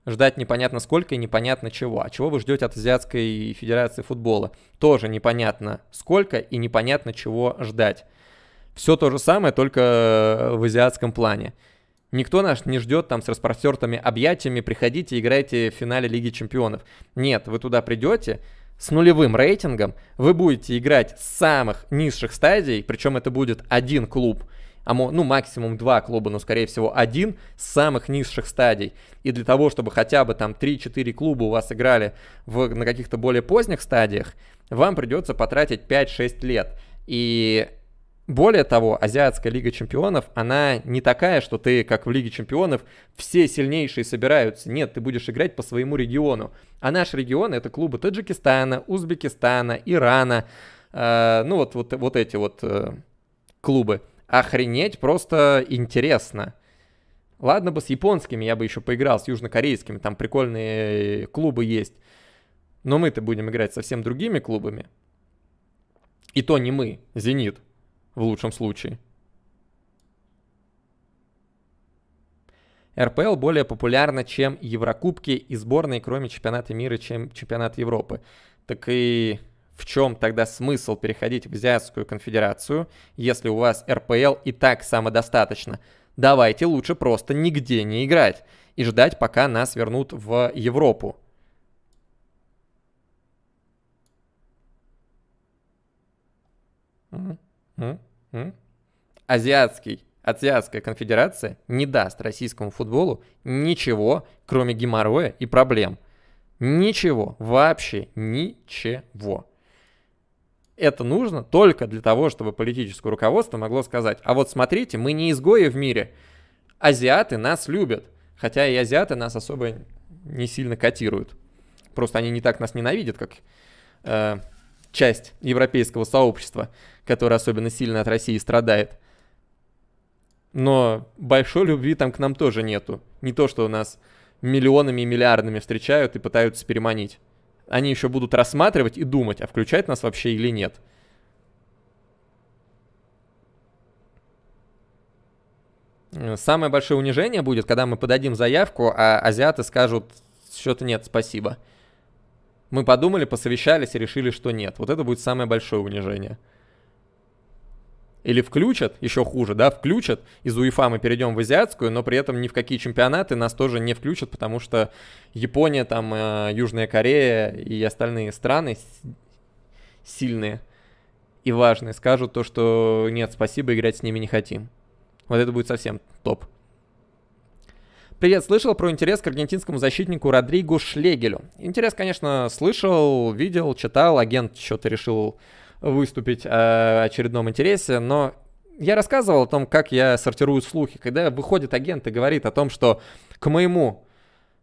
ждать непонятно сколько и непонятно чего. А чего вы ждете от Азиатской Федерации футбола? Тоже непонятно сколько и непонятно чего ждать. Все то же самое, только в азиатском плане. Никто нас не ждет там с распростертыми объятиями, приходите, играйте в финале Лиги Чемпионов. Нет, вы туда придете с нулевым рейтингом, вы будете играть с самых низших стадий, причем это будет один клуб – а ну максимум два клуба, но скорее всего один с самых низших стадий. И для того, чтобы хотя бы там 3-4 клуба у вас играли в, на каких-то более поздних стадиях, вам придется потратить 5-6 лет. И более того, Азиатская Лига Чемпионов, она не такая, что ты, как в Лиге Чемпионов, все сильнейшие собираются. Нет, ты будешь играть по своему региону. А наш регион — это клубы Таджикистана, Узбекистана, Ирана, э, ну вот, вот, вот эти вот э, клубы — охренеть просто интересно. Ладно бы с японскими я бы еще поиграл, с южнокорейскими, там прикольные э, клубы есть. Но мы-то будем играть совсем другими клубами. И то не мы, «Зенит», в лучшем случае. РПЛ более популярна, чем Еврокубки и сборные, кроме чемпионата мира, чем чемпионат Европы. Так и в чем тогда смысл переходить в Азиатскую конфедерацию, если у вас РПЛ и так самодостаточно? Давайте лучше просто нигде не играть и ждать, пока нас вернут в Европу. Азиатский, Азиатская конфедерация не даст российскому футболу ничего, кроме геморроя и проблем. Ничего, вообще ничего это нужно только для того, чтобы политическое руководство могло сказать, а вот смотрите, мы не изгои в мире, азиаты нас любят, хотя и азиаты нас особо не сильно котируют. Просто они не так нас ненавидят, как э, часть европейского сообщества, которая особенно сильно от России страдает. Но большой любви там к нам тоже нету. Не то, что у нас миллионами и миллиардами встречают и пытаются переманить они еще будут рассматривать и думать, а включать нас вообще или нет. Э, самое большое унижение будет, когда мы подадим заявку, а азиаты скажут, что-то нет, спасибо. Мы подумали, посовещались и решили, что нет. Вот это будет самое большое унижение или включат, еще хуже, да, включат, из УЕФА мы перейдем в азиатскую, но при этом ни в какие чемпионаты нас тоже не включат, потому что Япония, там, э, Южная Корея и остальные страны сильные и важные скажут то, что нет, спасибо, играть с ними не хотим. Вот это будет совсем топ. Привет, слышал про интерес к аргентинскому защитнику Родригу Шлегелю. Интерес, конечно, слышал, видел, читал, агент что-то решил выступить э, о очередном интересе, но я рассказывал о том, как я сортирую слухи. Когда выходит агент и говорит о том, что к моему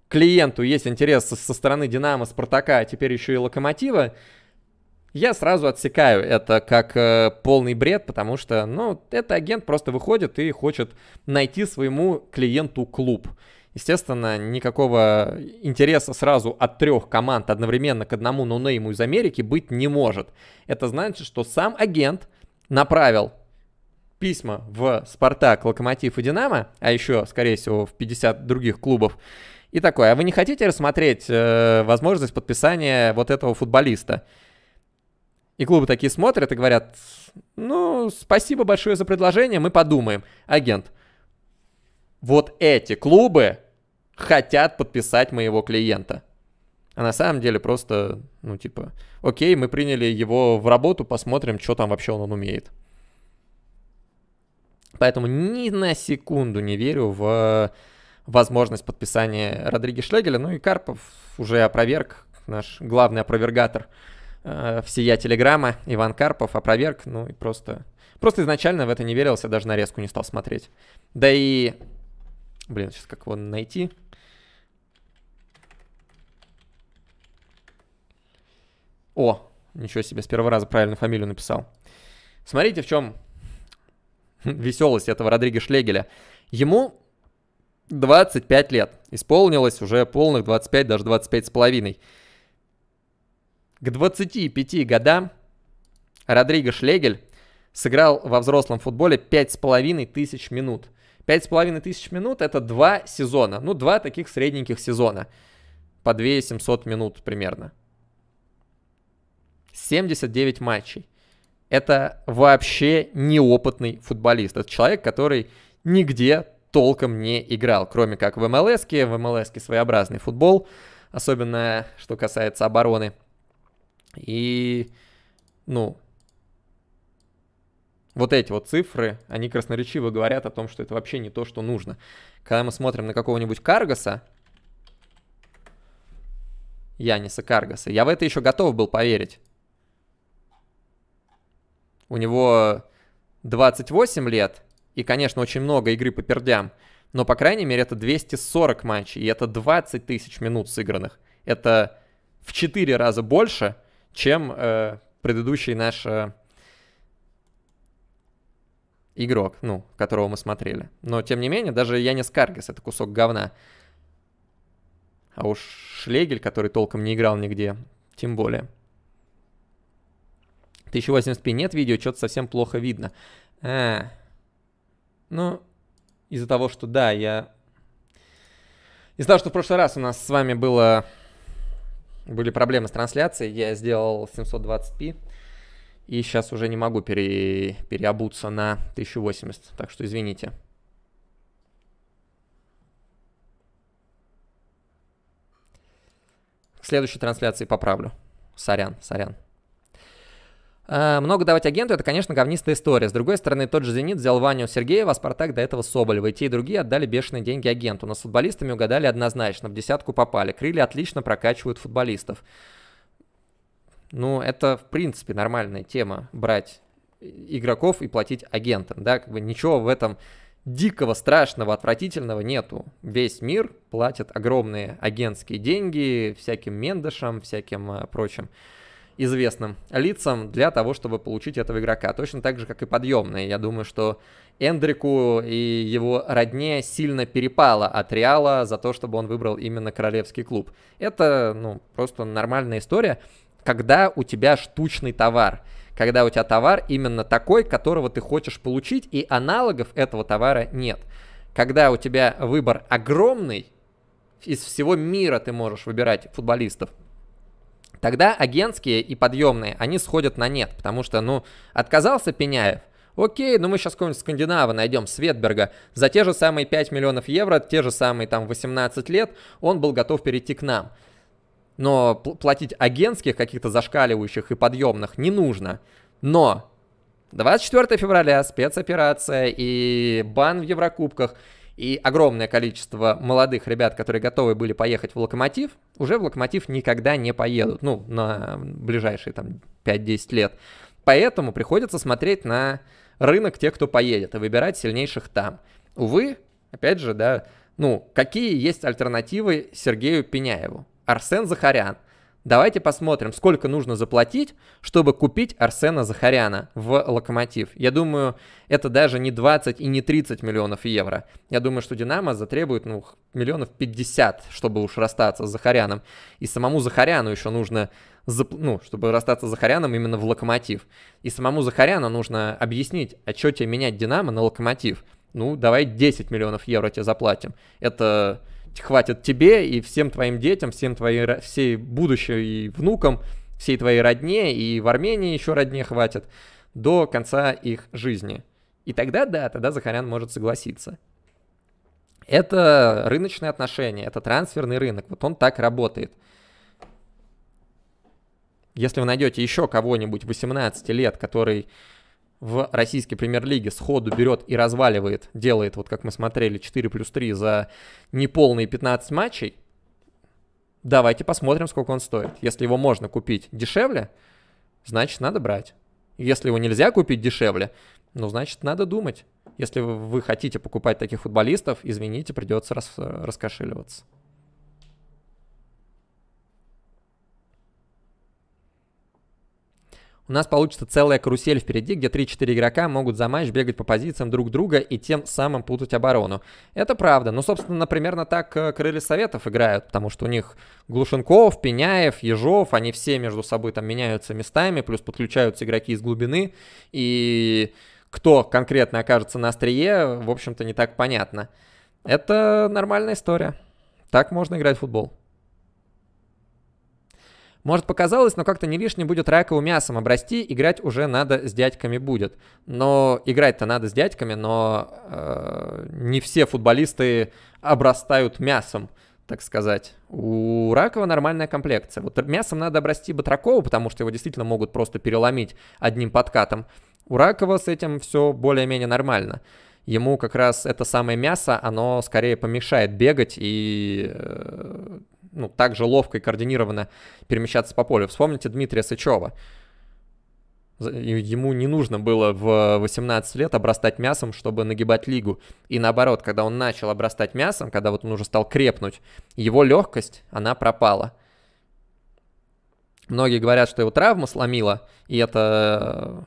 клиенту есть интерес со стороны «Динамо», «Спартака», а теперь еще и «Локомотива», я сразу отсекаю это как э, полный бред, потому что, ну, это агент просто выходит и хочет найти своему клиенту клуб. Естественно, никакого интереса сразу от трех команд одновременно к одному нонейму из Америки быть не может. Это значит, что сам агент направил письма в «Спартак», «Локомотив» и «Динамо», а еще, скорее всего, в 50 других клубов, и такое, а вы не хотите рассмотреть э, возможность подписания вот этого футболиста? И клубы такие смотрят и говорят, ну, спасибо большое за предложение, мы подумаем. Агент, вот эти клубы хотят подписать моего клиента. А на самом деле просто, ну типа, окей, мы приняли его в работу, посмотрим, что там вообще он умеет. Поэтому ни на секунду не верю в возможность подписания Родриги Шлегеля. Ну и Карпов уже опроверг, наш главный опровергатор э, всея Телеграма, Иван Карпов опроверг, ну и просто... Просто изначально в это не верился, даже нарезку не стал смотреть. Да и Блин, сейчас как его найти? О, ничего себе, с первого раза правильно фамилию написал. Смотрите, в чем веселость этого Родриго Шлегеля. Ему 25 лет. Исполнилось уже полных 25, даже 25 с половиной. К 25 годам Родриго Шлегель сыграл во взрослом футболе 5,5 тысяч минут – Пять с половиной тысяч минут — это два сезона. Ну, два таких средненьких сезона. По 2 700 минут примерно. 79 матчей. Это вообще неопытный футболист. Это человек, который нигде толком не играл, кроме как в МЛС. -ке. В МЛС своеобразный футбол, особенно что касается обороны. И, ну, вот эти вот цифры, они красноречиво говорят о том, что это вообще не то, что нужно. Когда мы смотрим на какого-нибудь Каргаса, Яниса Каргаса, я в это еще готов был поверить. У него 28 лет, и, конечно, очень много игры по пердям, но, по крайней мере, это 240 матчей, и это 20 тысяч минут сыгранных. Это в 4 раза больше, чем э, предыдущий наш э, игрок, ну, которого мы смотрели. Но, тем не менее, даже Янис Каргас — это кусок говна. А уж Шлегель, который толком не играл нигде, тем более. 1080p нет видео, что-то совсем плохо видно. А, ну, из-за того, что, да, я... Из-за того, что в прошлый раз у нас с вами было... были проблемы с трансляцией, я сделал 720p. И сейчас уже не могу пере... переобуться на 1080, так что извините. К следующей трансляции поправлю. Сорян, сорян. Э, много давать агенту – это, конечно, говнистая история. С другой стороны, тот же «Зенит» взял Ваню Сергеева, а «Спартак» до этого Соболева. И те, и другие отдали бешеные деньги агенту. Но с футболистами угадали однозначно, в десятку попали. Крылья отлично прокачивают футболистов. Ну, это, в принципе, нормальная тема брать игроков и платить агентам, да, как бы ничего в этом дикого, страшного, отвратительного нету. Весь мир платит огромные агентские деньги всяким мендышам, всяким а, прочим известным лицам для того, чтобы получить этого игрока. Точно так же, как и подъемные. Я думаю, что Эндрику и его родне сильно перепало от Реала за то, чтобы он выбрал именно королевский клуб. Это, ну, просто нормальная история когда у тебя штучный товар, когда у тебя товар именно такой, которого ты хочешь получить, и аналогов этого товара нет. Когда у тебя выбор огромный, из всего мира ты можешь выбирать футболистов, тогда агентские и подъемные, они сходят на нет, потому что, ну, отказался Пеняев, Окей, ну мы сейчас какого-нибудь скандинава найдем, Светберга. За те же самые 5 миллионов евро, те же самые там 18 лет, он был готов перейти к нам но платить агентских каких-то зашкаливающих и подъемных не нужно. Но 24 февраля спецоперация и бан в Еврокубках и огромное количество молодых ребят, которые готовы были поехать в Локомотив, уже в Локомотив никогда не поедут, ну, на ближайшие там 5-10 лет. Поэтому приходится смотреть на рынок тех, кто поедет, и выбирать сильнейших там. Увы, опять же, да, ну, какие есть альтернативы Сергею Пеняеву? Арсен Захарян. Давайте посмотрим, сколько нужно заплатить, чтобы купить Арсена Захаряна в «Локомотив». Я думаю, это даже не 20 и не 30 миллионов евро. Я думаю, что «Динамо» затребует ну, миллионов 50, чтобы уж расстаться с Захаряном. И самому Захаряну еще нужно, зап... ну, чтобы расстаться с Захаряном именно в «Локомотив». И самому Захаряну нужно объяснить, а что тебе менять «Динамо» на «Локомотив». Ну, давай 10 миллионов евро тебе заплатим. Это хватит тебе и всем твоим детям, всем твоим, всей будущей и внукам, всей твоей родне и в Армении еще родне хватит до конца их жизни. И тогда, да, тогда Захарян может согласиться. Это рыночные отношения, это трансферный рынок, вот он так работает. Если вы найдете еще кого-нибудь 18 лет, который в российской премьер-лиге сходу берет и разваливает, делает, вот как мы смотрели, 4 плюс 3 за неполные 15 матчей, давайте посмотрим, сколько он стоит. Если его можно купить дешевле, значит, надо брать. Если его нельзя купить дешевле, ну, значит, надо думать. Если вы хотите покупать таких футболистов, извините, придется рас раскошеливаться. у нас получится целая карусель впереди, где 3-4 игрока могут за матч бегать по позициям друг друга и тем самым путать оборону. Это правда. Ну, собственно, примерно так э, крылья советов играют, потому что у них Глушенков, Пеняев, Ежов, они все между собой там меняются местами, плюс подключаются игроки из глубины, и кто конкретно окажется на острие, в общем-то, не так понятно. Это нормальная история. Так можно играть в футбол. Может показалось, но как-то не лишним будет раковым мясом обрасти, играть уже надо с дядьками будет. Но играть-то надо с дядьками, но э, не все футболисты обрастают мясом, так сказать. У Ракова нормальная комплекция. Вот мясом надо обрасти Батракову, потому что его действительно могут просто переломить одним подкатом. У Ракова с этим все более-менее нормально ему как раз это самое мясо, оно скорее помешает бегать и э, ну, так же ловко и координированно перемещаться по полю. Вспомните Дмитрия Сычева. Ему не нужно было в 18 лет обрастать мясом, чтобы нагибать лигу. И наоборот, когда он начал обрастать мясом, когда вот он уже стал крепнуть, его легкость, она пропала. Многие говорят, что его травма сломила, и это,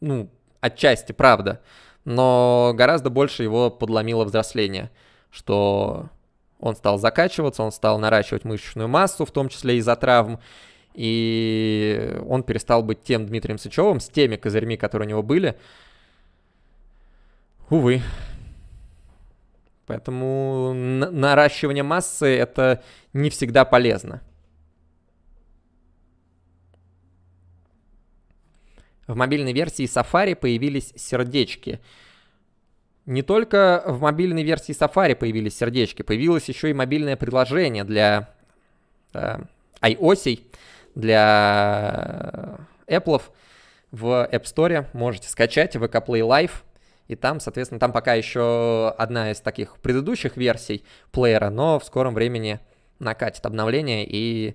ну, отчасти правда. Но гораздо больше его подломило взросление, что он стал закачиваться, он стал наращивать мышечную массу, в том числе из-за травм. И он перестал быть тем Дмитрием Сычевым, с теми козырьми, которые у него были. Увы. Поэтому наращивание массы это не всегда полезно. В мобильной версии Safari появились сердечки – не только в мобильной версии Safari появились сердечки, появилось еще и мобильное приложение для э, iOS, для э, Apple. В App Store можете скачать VK Play Live. И там, соответственно, там пока еще одна из таких предыдущих версий плеера, но в скором времени накатит обновление и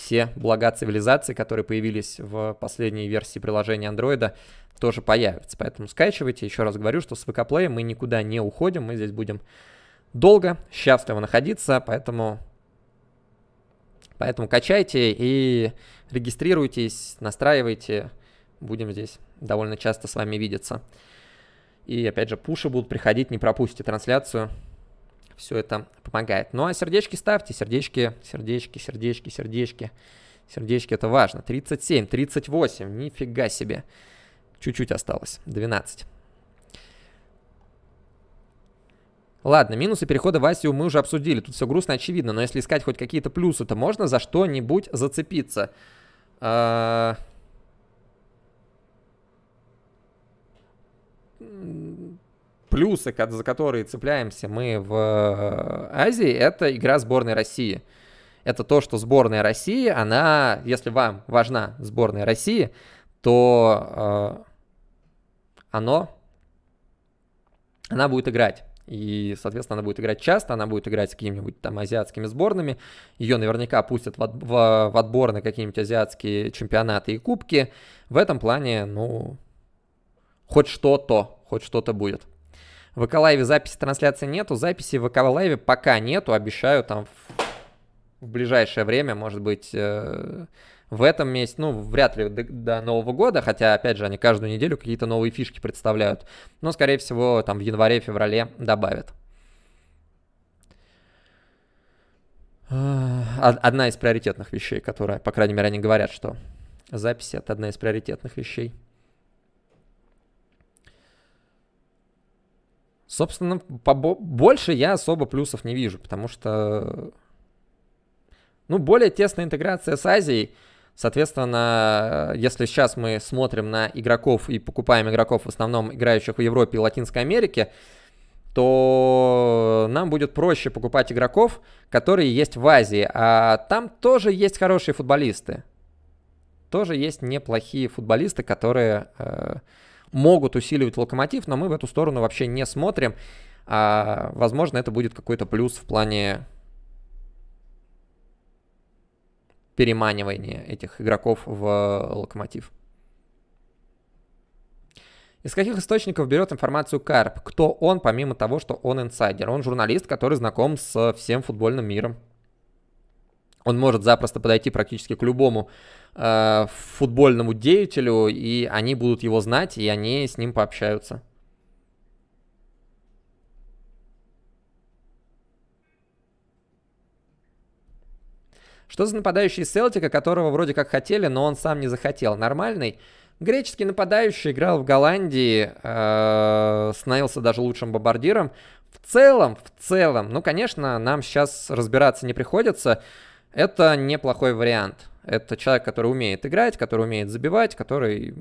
все блага цивилизации, которые появились в последней версии приложения Android, тоже появятся. Поэтому скачивайте. Еще раз говорю, что с VK Play мы никуда не уходим. Мы здесь будем долго, счастливо находиться, поэтому... Поэтому качайте и регистрируйтесь, настраивайте. Будем здесь довольно часто с вами видеться. И опять же, пуши будут приходить, не пропустите трансляцию все это помогает. Ну а сердечки ставьте, сердечки, сердечки, сердечки, сердечки. Сердечки это важно. 37, 38, нифига себе. Чуть-чуть осталось, 12. Ладно, минусы перехода в Асию мы уже обсудили, тут все грустно, очевидно, но если искать хоть какие-то плюсы, то можно за что-нибудь зацепиться. А плюсы, за которые цепляемся мы в э, Азии, это игра сборной России. Это то, что сборная России, она, если вам важна сборная России, то э, оно, она будет играть. И, соответственно, она будет играть часто, она будет играть с какими-нибудь там азиатскими сборными. Ее наверняка пустят в, в, в отбор на какие-нибудь азиатские чемпионаты и кубки. В этом плане, ну, хоть что-то, хоть что-то будет. В Эколайве записи трансляции нету, записи в Эколайве пока нету, обещаю там в, в ближайшее время, может быть, э, в этом месяце, ну, вряд ли до, до Нового года, хотя, опять же, они каждую неделю какие-то новые фишки представляют, но, скорее всего, там в январе-феврале добавят. А, одна из приоритетных вещей, которая, по крайней мере, они говорят, что записи — это одна из приоритетных вещей. Собственно, побо- больше я особо плюсов не вижу, потому что, ну, более тесная интеграция с Азией, соответственно, если сейчас мы смотрим на игроков и покупаем игроков, в основном играющих в Европе и Латинской Америке, то нам будет проще покупать игроков, которые есть в Азии. А там тоже есть хорошие футболисты. Тоже есть неплохие футболисты, которые э, могут усиливать локомотив, но мы в эту сторону вообще не смотрим. А, возможно, это будет какой-то плюс в плане переманивания этих игроков в локомотив. Из каких источников берет информацию Карп? Кто он, помимо того, что он инсайдер? Он журналист, который знаком со всем футбольным миром. Он может запросто подойти практически к любому Э, футбольному деятелю, и они будут его знать, и они с ним пообщаются. Что за нападающий Селтика, которого вроде как хотели, но он сам не захотел? Нормальный? Греческий нападающий играл в Голландии, э, становился даже лучшим бомбардиром. В целом, в целом, ну, конечно, нам сейчас разбираться не приходится это неплохой вариант. Это человек, который умеет играть, который умеет забивать, который,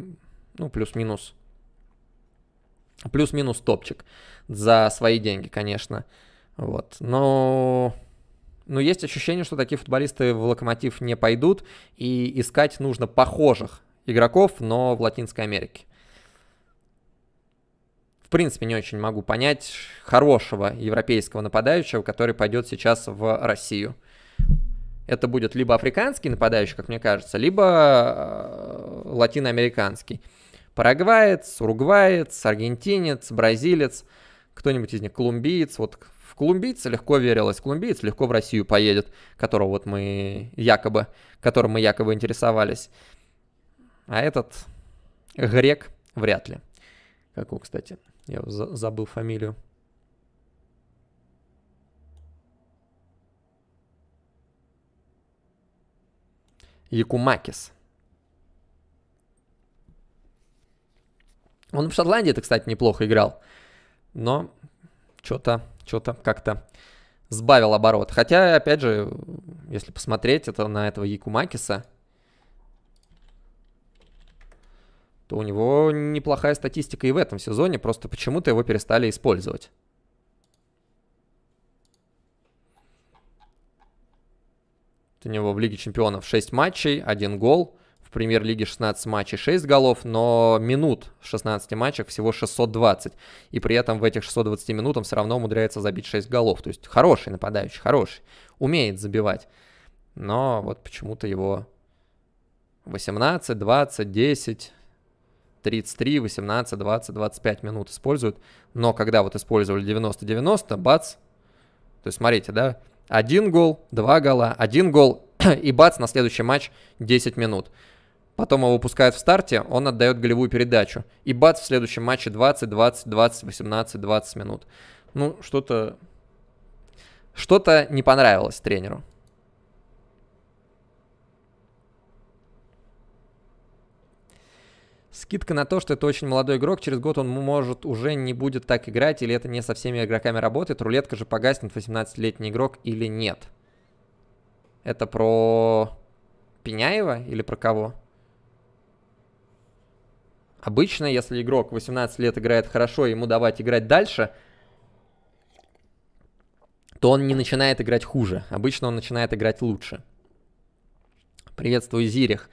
ну, плюс-минус, плюс-минус топчик за свои деньги, конечно. Вот. Но но есть ощущение, что такие футболисты в Локомотив не пойдут, и искать нужно похожих игроков, но в Латинской Америке. В принципе, не очень могу понять хорошего европейского нападающего, который пойдет сейчас в Россию это будет либо африканский нападающий, как мне кажется, либо э, латиноамериканский. Парагваец, уругваец, аргентинец, бразилец, кто-нибудь из них колумбиец. Вот в колумбийца легко верилось, колумбиец легко в Россию поедет, которого вот мы якобы, которым мы якобы интересовались. А этот грек вряд ли. Какую, кстати, я забыл фамилию. Якумакис. Он в Шотландии это, кстати, неплохо играл, но что-то, что-то как-то сбавил оборот. Хотя, опять же, если посмотреть это на этого Якумакиса, то у него неплохая статистика и в этом сезоне, просто почему-то его перестали использовать. У него в Лиге Чемпионов 6 матчей, 1 гол. В премьер-лиге 16 матчей 6 голов, но минут в 16 матчах всего 620. И при этом в этих 620 минутах все равно умудряется забить 6 голов. То есть хороший нападающий, хороший. Умеет забивать. Но вот почему-то его 18, 20, 10, 33, 18, 20, 25 минут используют. Но когда вот использовали 90-90, бац. То есть смотрите, да, один гол, два гола, один гол, и бац, на следующий матч 10 минут. Потом его выпускают в старте, он отдает голевую передачу. И бац, в следующем матче 20, 20, 20, 18, 20 минут. Ну, что-то... Что-то не понравилось тренеру. Скидка на то, что это очень молодой игрок, через год он может уже не будет так играть, или это не со всеми игроками работает, рулетка же погаснет 18-летний игрок или нет. Это про Пеняева или про кого? Обычно, если игрок 18 лет играет хорошо, ему давать играть дальше, то он не начинает играть хуже. Обычно он начинает играть лучше. Приветствую, Зирих.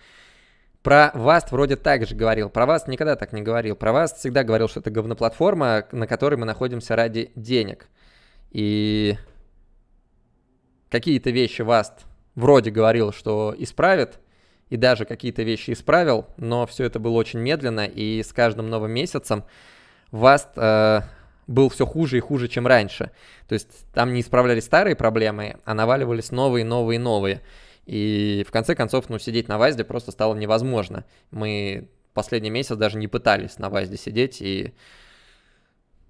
Про Васт вроде так же говорил. Про Васт никогда так не говорил. Про Васт всегда говорил, что это говноплатформа, на которой мы находимся ради денег. И какие-то вещи Васт вроде говорил, что исправит, и даже какие-то вещи исправил, но все это было очень медленно, и с каждым новым месяцем Васт э, был все хуже и хуже, чем раньше. То есть там не исправлялись старые проблемы, а наваливались новые, новые, новые. И в конце концов, ну, сидеть на ВАЗде просто стало невозможно. Мы последний месяц даже не пытались на ВАЗде сидеть, и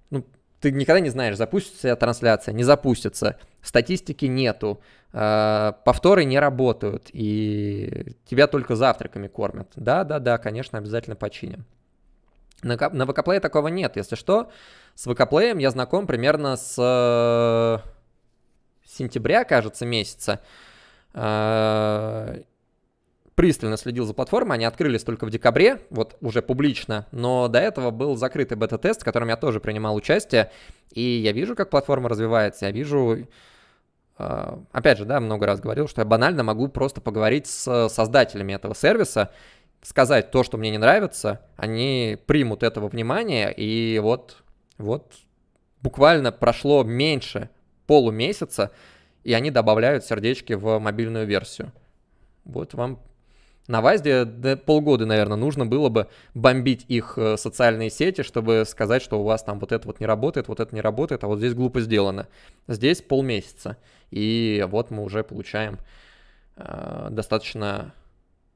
ну, ты никогда не знаешь, запустится трансляция, не запустится, статистики нету, э, повторы не работают, и тебя только завтраками кормят. Да, да, да, конечно, обязательно починим. На, на ВКплее такого нет, если что. С ВКплеем я знаком примерно с э, сентября, кажется, месяца. А, пристально следил за платформой. Они открылись только в декабре, вот уже публично, но до этого был закрытый бета-тест, в котором я тоже принимал участие. И я вижу, как платформа развивается, я вижу... А, опять же, да, много раз говорил, что я банально могу просто поговорить с создателями этого сервиса, сказать то, что мне не нравится, они примут этого внимания, и вот, вот буквально прошло меньше полумесяца, и они добавляют сердечки в мобильную версию. Вот вам на Вайзде полгода, наверное, нужно было бы бомбить их э, социальные сети, чтобы сказать, что у вас там вот это вот не работает, вот это не работает, а вот здесь глупо сделано. Здесь полмесяца. И вот мы уже получаем э, достаточно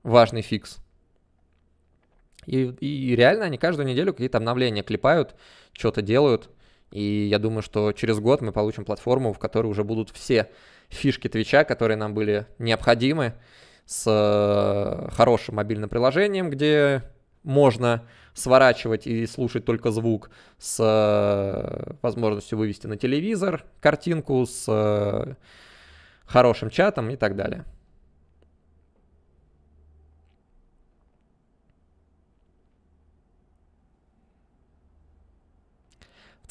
важный фикс. И, и реально они каждую неделю какие-то обновления клепают, что-то делают. И я думаю, что через год мы получим платформу, в которой уже будут все фишки Твича, которые нам были необходимы, с э, хорошим мобильным приложением, где можно сворачивать и слушать только звук, с э, возможностью вывести на телевизор картинку, с э, хорошим чатом и так далее.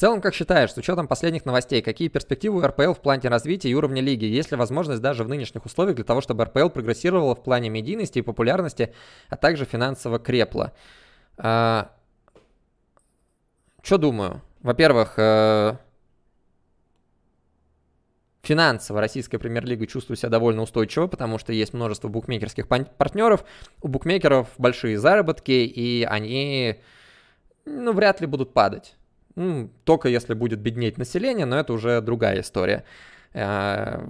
В целом, как считаешь, с учетом последних новостей, какие перспективы у РПЛ в плане развития и уровня лиги? Есть ли возможность даже в нынешних условиях для того, чтобы РПЛ прогрессировала в плане медийности и популярности, а также финансово крепла? А... Что думаю? Во-первых, э... финансово российская премьер-лига чувствует себя довольно устойчиво, потому что есть множество букмекерских партнеров. У букмекеров большие заработки, и они ну, вряд ли будут падать только если будет беднеть население, но это уже другая история. Э,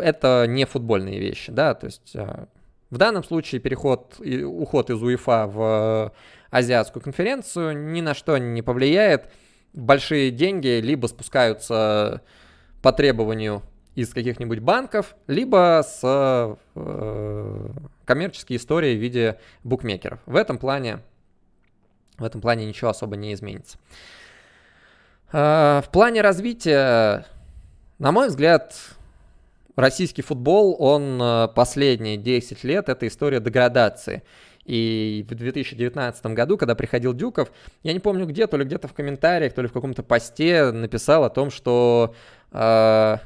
это не футбольные вещи, да, то есть э, в данном случае переход и уход из УЕФА в азиатскую конференцию ни на что не повлияет. Большие деньги либо спускаются по требованию из каких-нибудь банков, либо с э, коммерческой историей в виде букмекеров. В этом плане в этом плане ничего особо не изменится. Э, в плане развития, на мой взгляд, российский футбол, он э, последние 10 лет, это история деградации. И в 2019 году, когда приходил Дюков, я не помню где, то ли где-то в комментариях, то ли в каком-то посте написал о том, что э,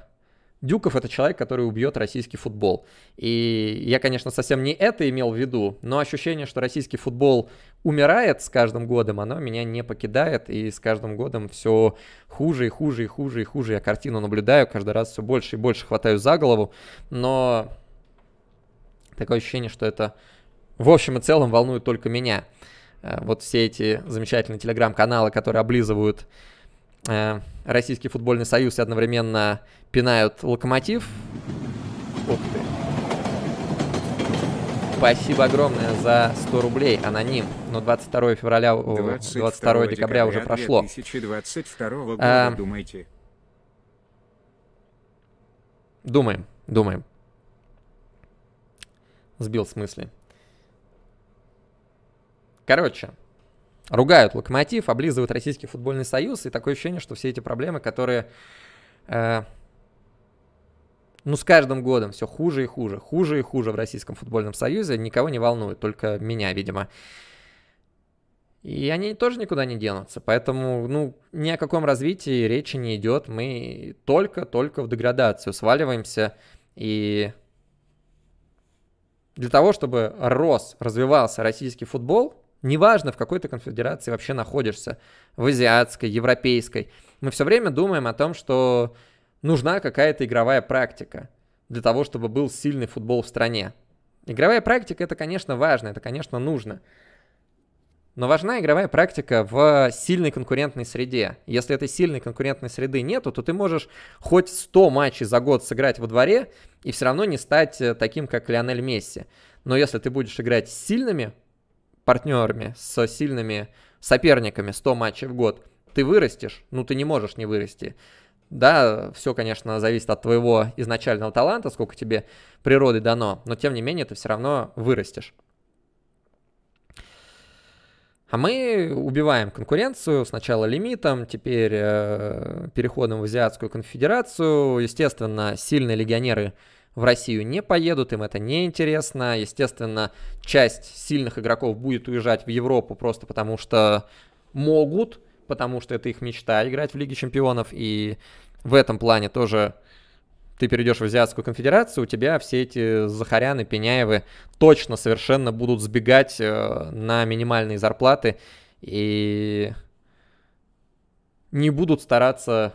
Дюков это человек, который убьет российский футбол. И я, конечно, совсем не это имел в виду, но ощущение, что российский футбол умирает с каждым годом, оно меня не покидает, и с каждым годом все хуже и хуже и хуже и хуже. Я картину наблюдаю, каждый раз все больше и больше хватаю за голову, но такое ощущение, что это в общем и целом волнует только меня. Э, вот все эти замечательные телеграм-каналы, которые облизывают э, Российский футбольный союз и одновременно пинают Локомотив. Ух ты. Спасибо огромное за 100 рублей, аноним. Но 22 февраля, 22, 22 декабря, декабря уже прошло. 2022 года, а, думаете? Думаем, думаем. Сбил с мысли. Короче, ругают Локомотив, облизывают Российский футбольный союз, и такое ощущение, что все эти проблемы, которые, э, ну, с каждым годом все хуже и хуже, хуже и хуже в Российском футбольном союзе, никого не волнует, только меня, видимо. И они тоже никуда не денутся, поэтому, ну, ни о каком развитии речи не идет, мы только-только в деградацию сваливаемся, и для того, чтобы рос, развивался российский футбол – Неважно, в какой ты конфедерации вообще находишься, в азиатской, европейской, мы все время думаем о том, что нужна какая-то игровая практика для того, чтобы был сильный футбол в стране. Игровая практика это, конечно, важно, это, конечно, нужно. Но важна игровая практика в сильной конкурентной среде. Если этой сильной конкурентной среды нету, то ты можешь хоть 100 матчей за год сыграть во дворе и все равно не стать э, таким, как Лионель Месси. Но если ты будешь играть с сильными партнерами, с сильными соперниками 100 матчей в год, ты вырастешь, ну ты не можешь не вырасти. Да, все, конечно, зависит от твоего изначального таланта, сколько тебе природы дано, но тем не менее ты все равно вырастешь. А мы убиваем конкуренцию сначала лимитом, теперь э, переходом в Азиатскую конфедерацию. Естественно, сильные легионеры в Россию не поедут, им это не интересно. Естественно, часть сильных игроков будет уезжать в Европу просто потому что могут, потому что это их мечта играть в Лиге Чемпионов. И в этом плане тоже ты перейдешь в Азиатскую конфедерацию, у тебя все эти Захаряны, Пеняевы точно совершенно будут сбегать э, на минимальные зарплаты и не будут стараться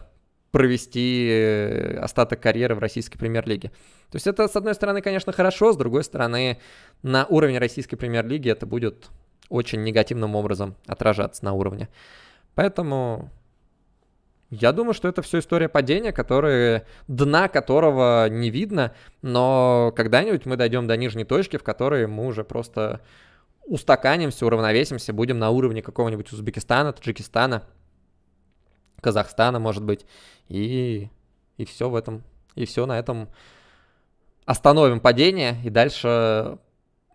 провести э, остаток карьеры в российской премьер-лиге. То есть это, с одной стороны, конечно, хорошо, с другой стороны, на уровне российской премьер-лиги это будет очень негативным образом отражаться на уровне. Поэтому я думаю, что это все история падения, которые, дна которого не видно, но когда-нибудь мы дойдем до нижней точки, в которой мы уже просто устаканимся, уравновесимся, будем на уровне какого-нибудь Узбекистана, Таджикистана, Казахстана, может быть, и, и все в этом. И все на этом остановим падение, и дальше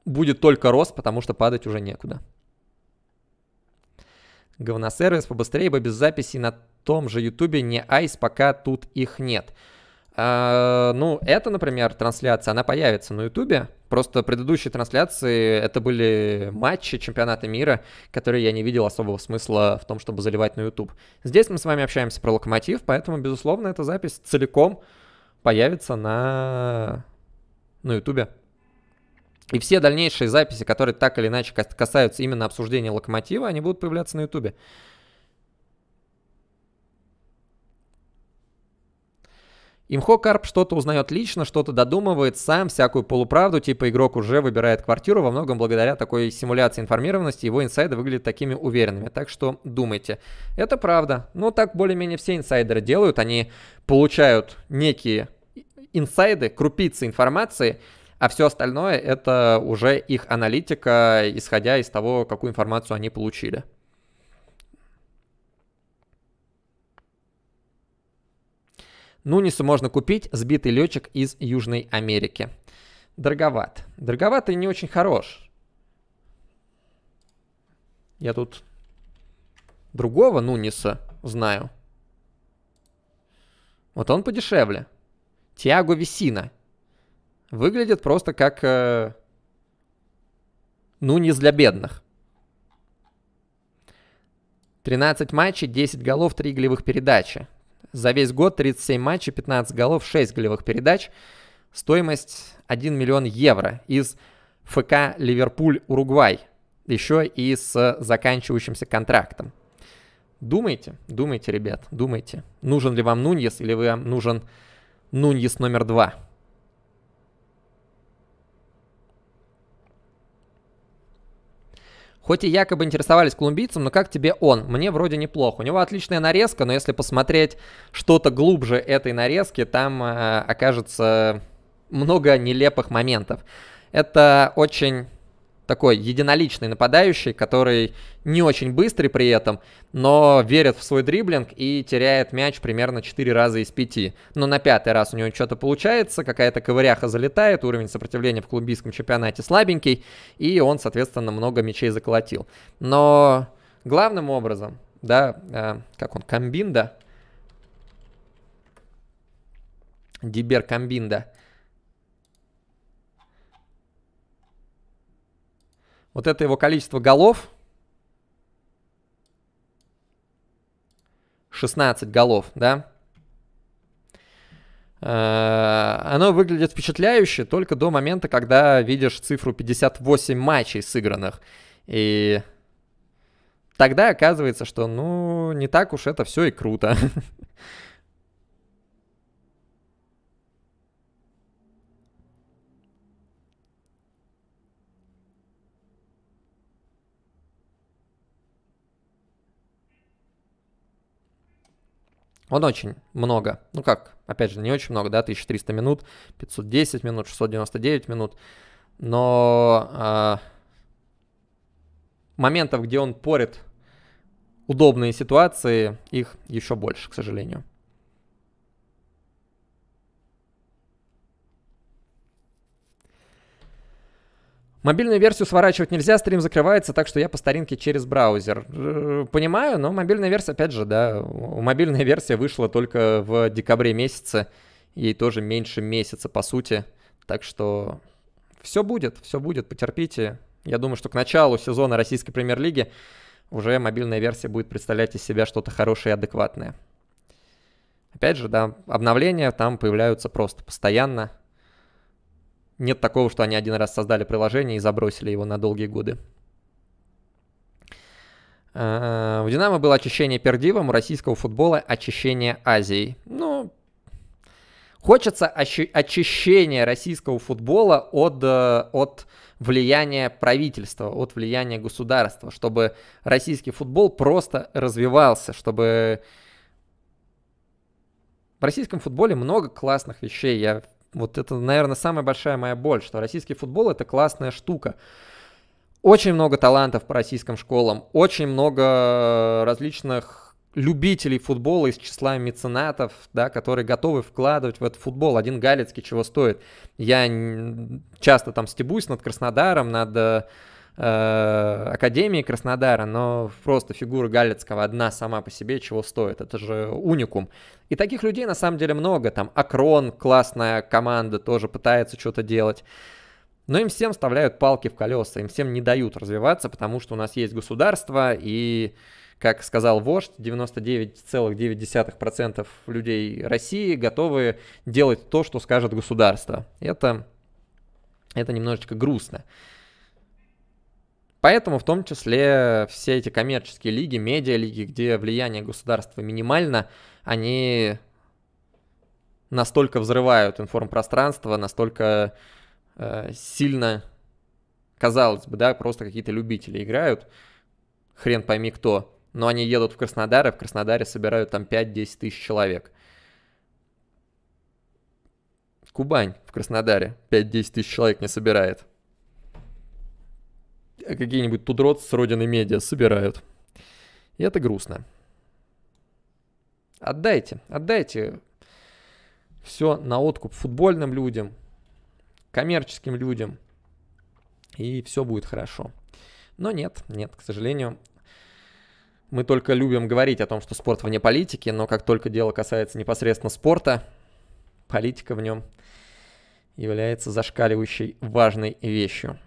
будет только рост, потому что падать уже некуда. Говносервис побыстрее бы без записи на том же ютубе не айс, пока тут их нет. А, ну, это, например, трансляция, она появится на Ютубе. Просто предыдущие трансляции это были матчи чемпионата мира, которые я не видел особого смысла в том, чтобы заливать на Ютуб. Здесь мы с вами общаемся про локомотив, поэтому, безусловно, эта запись целиком появится на на Ютубе. И все дальнейшие записи, которые так или иначе касаются именно обсуждения локомотива, они будут появляться на Ютубе. Имхокарп что-то узнает лично, что-то додумывает сам, всякую полуправду, типа игрок уже выбирает квартиру, во многом благодаря такой симуляции информированности его инсайды выглядят такими уверенными, так что думайте. Это правда, но так более-менее все инсайдеры делают, они получают некие инсайды, крупицы информации, а все остальное это уже их аналитика, исходя из того, какую информацию они получили. Нунису можно купить сбитый летчик из Южной Америки. Дороговат. Дороговат и не очень хорош. Я тут другого Нуниса знаю. Вот он подешевле. Тиаго Весина. Выглядит просто как... Э, Нунис для бедных. 13 матчей, 10 голов, 3 голевых передачи. За весь год 37 матчей, 15 голов, 6 голевых передач. Стоимость 1 миллион евро из ФК Ливерпуль-Уругвай. Еще и с заканчивающимся контрактом. Думайте, думайте, ребят, думайте. Нужен ли вам Нуньес или вам нужен Нуньес номер два? Хоть и якобы интересовались колумбийцем, но как тебе он? Мне вроде неплохо. У него отличная нарезка, но если посмотреть что-то глубже этой нарезки, там э, окажется много нелепых моментов. Это очень такой единоличный нападающий, который не очень быстрый при этом, но верит в свой дриблинг и теряет мяч примерно 4 раза из 5. Но на пятый раз у него что-то получается, какая-то ковыряха залетает, уровень сопротивления в клубийском чемпионате слабенький, и он, соответственно, много мячей заколотил. Но главным образом, да, э, как он, Камбинда, Дибер Камбинда – Вот это его количество голов. 16 голов, да? Э, оно выглядит впечатляюще только до момента, когда видишь цифру 58 матчей сыгранных. И тогда оказывается, что ну не так уж это все и круто. Он очень много, ну как, опять же, не очень много, да, 1300 минут, 510 минут, 699 минут, но э, моментов, где он порит удобные ситуации, их еще больше, к сожалению. Мобильную версию сворачивать нельзя, стрим закрывается, так что я по старинке через браузер. Э, понимаю, но мобильная версия, опять же, да, мобильная версия вышла только в декабре месяце, ей тоже меньше месяца, по сути. Так что все будет, все будет, потерпите. Я думаю, что к началу сезона российской премьер-лиги уже мобильная версия будет представлять из себя что-то хорошее и адекватное. Опять же, да, обновления там появляются просто постоянно – нет такого, что они один раз создали приложение и забросили его на долгие годы. У э, «Динамо» было очищение пердивом, у российского футбола очищение Азии. Ну, хочется очи- очищения российского футбола от, э, от влияния правительства, от влияния государства, чтобы российский футбол просто развивался, чтобы в российском футболе много классных вещей. Я вот это, наверное, самая большая моя боль, что российский футбол это классная штука. Очень много талантов по российским школам, очень много э, различных любителей футбола из числа меценатов, да, которые готовы вкладывать в этот футбол. Один Галицкий чего стоит. Я часто там стебусь над Краснодаром, над э, э, Академии Краснодара, но просто фигура Галицкого одна сама по себе чего стоит. Это же уникум. И таких людей на самом деле много. Там Акрон, классная команда, тоже пытается что-то делать. Но им всем вставляют палки в колеса, им всем не дают развиваться, потому что у нас есть государство, и, как сказал вождь, 99,9% людей России готовы делать то, что скажет государство. Это, это немножечко грустно. Поэтому в том числе все эти коммерческие лиги, медиа-лиги, где влияние государства минимально, они настолько взрывают информпространство, настолько э, сильно, казалось бы, да, просто какие-то любители играют, хрен пойми кто, но они едут в Краснодар, и в Краснодаре собирают там 5-10 тысяч человек. Кубань в Краснодаре 5-10 тысяч человек не собирает какие-нибудь тудрот с родины медиа собирают. И это грустно. Отдайте, отдайте все на откуп футбольным людям, коммерческим людям, и все будет хорошо. Но нет, нет, к сожалению, мы только любим говорить о том, что спорт вне политики, но как только дело касается непосредственно спорта, политика в нем является зашкаливающей важной вещью.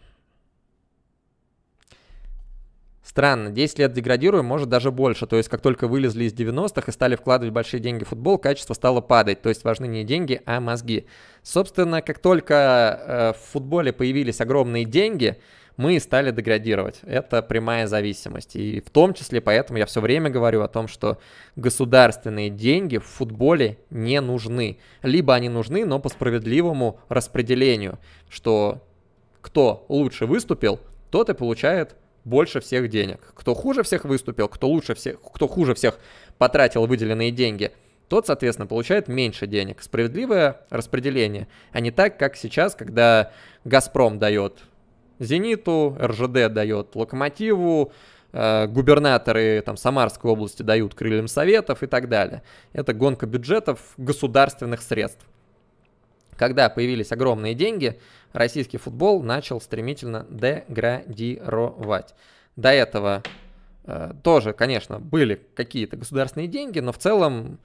Странно, 10 лет деградируем, может даже больше. То есть, как только вылезли из 90-х и стали вкладывать большие деньги в футбол, качество стало падать. То есть, важны не деньги, а мозги. Собственно, как только э, в футболе появились огромные деньги, мы стали деградировать. Это прямая зависимость. И в том числе поэтому я все время говорю о том, что государственные деньги в футболе не нужны. Либо они нужны, но по справедливому распределению, что кто лучше выступил, тот и получает больше всех денег. Кто хуже всех выступил, кто лучше всех, кто хуже всех потратил выделенные деньги, тот, соответственно, получает меньше денег. Справедливое распределение, а не так, как сейчас, когда «Газпром» дает «Зениту», «РЖД» дает «Локомотиву», э, губернаторы там, Самарской области дают крыльям советов и так далее. Это гонка бюджетов государственных средств. Когда появились огромные деньги, российский футбол начал стремительно деградировать. До этого э, тоже, конечно, были какие-то государственные деньги, но в целом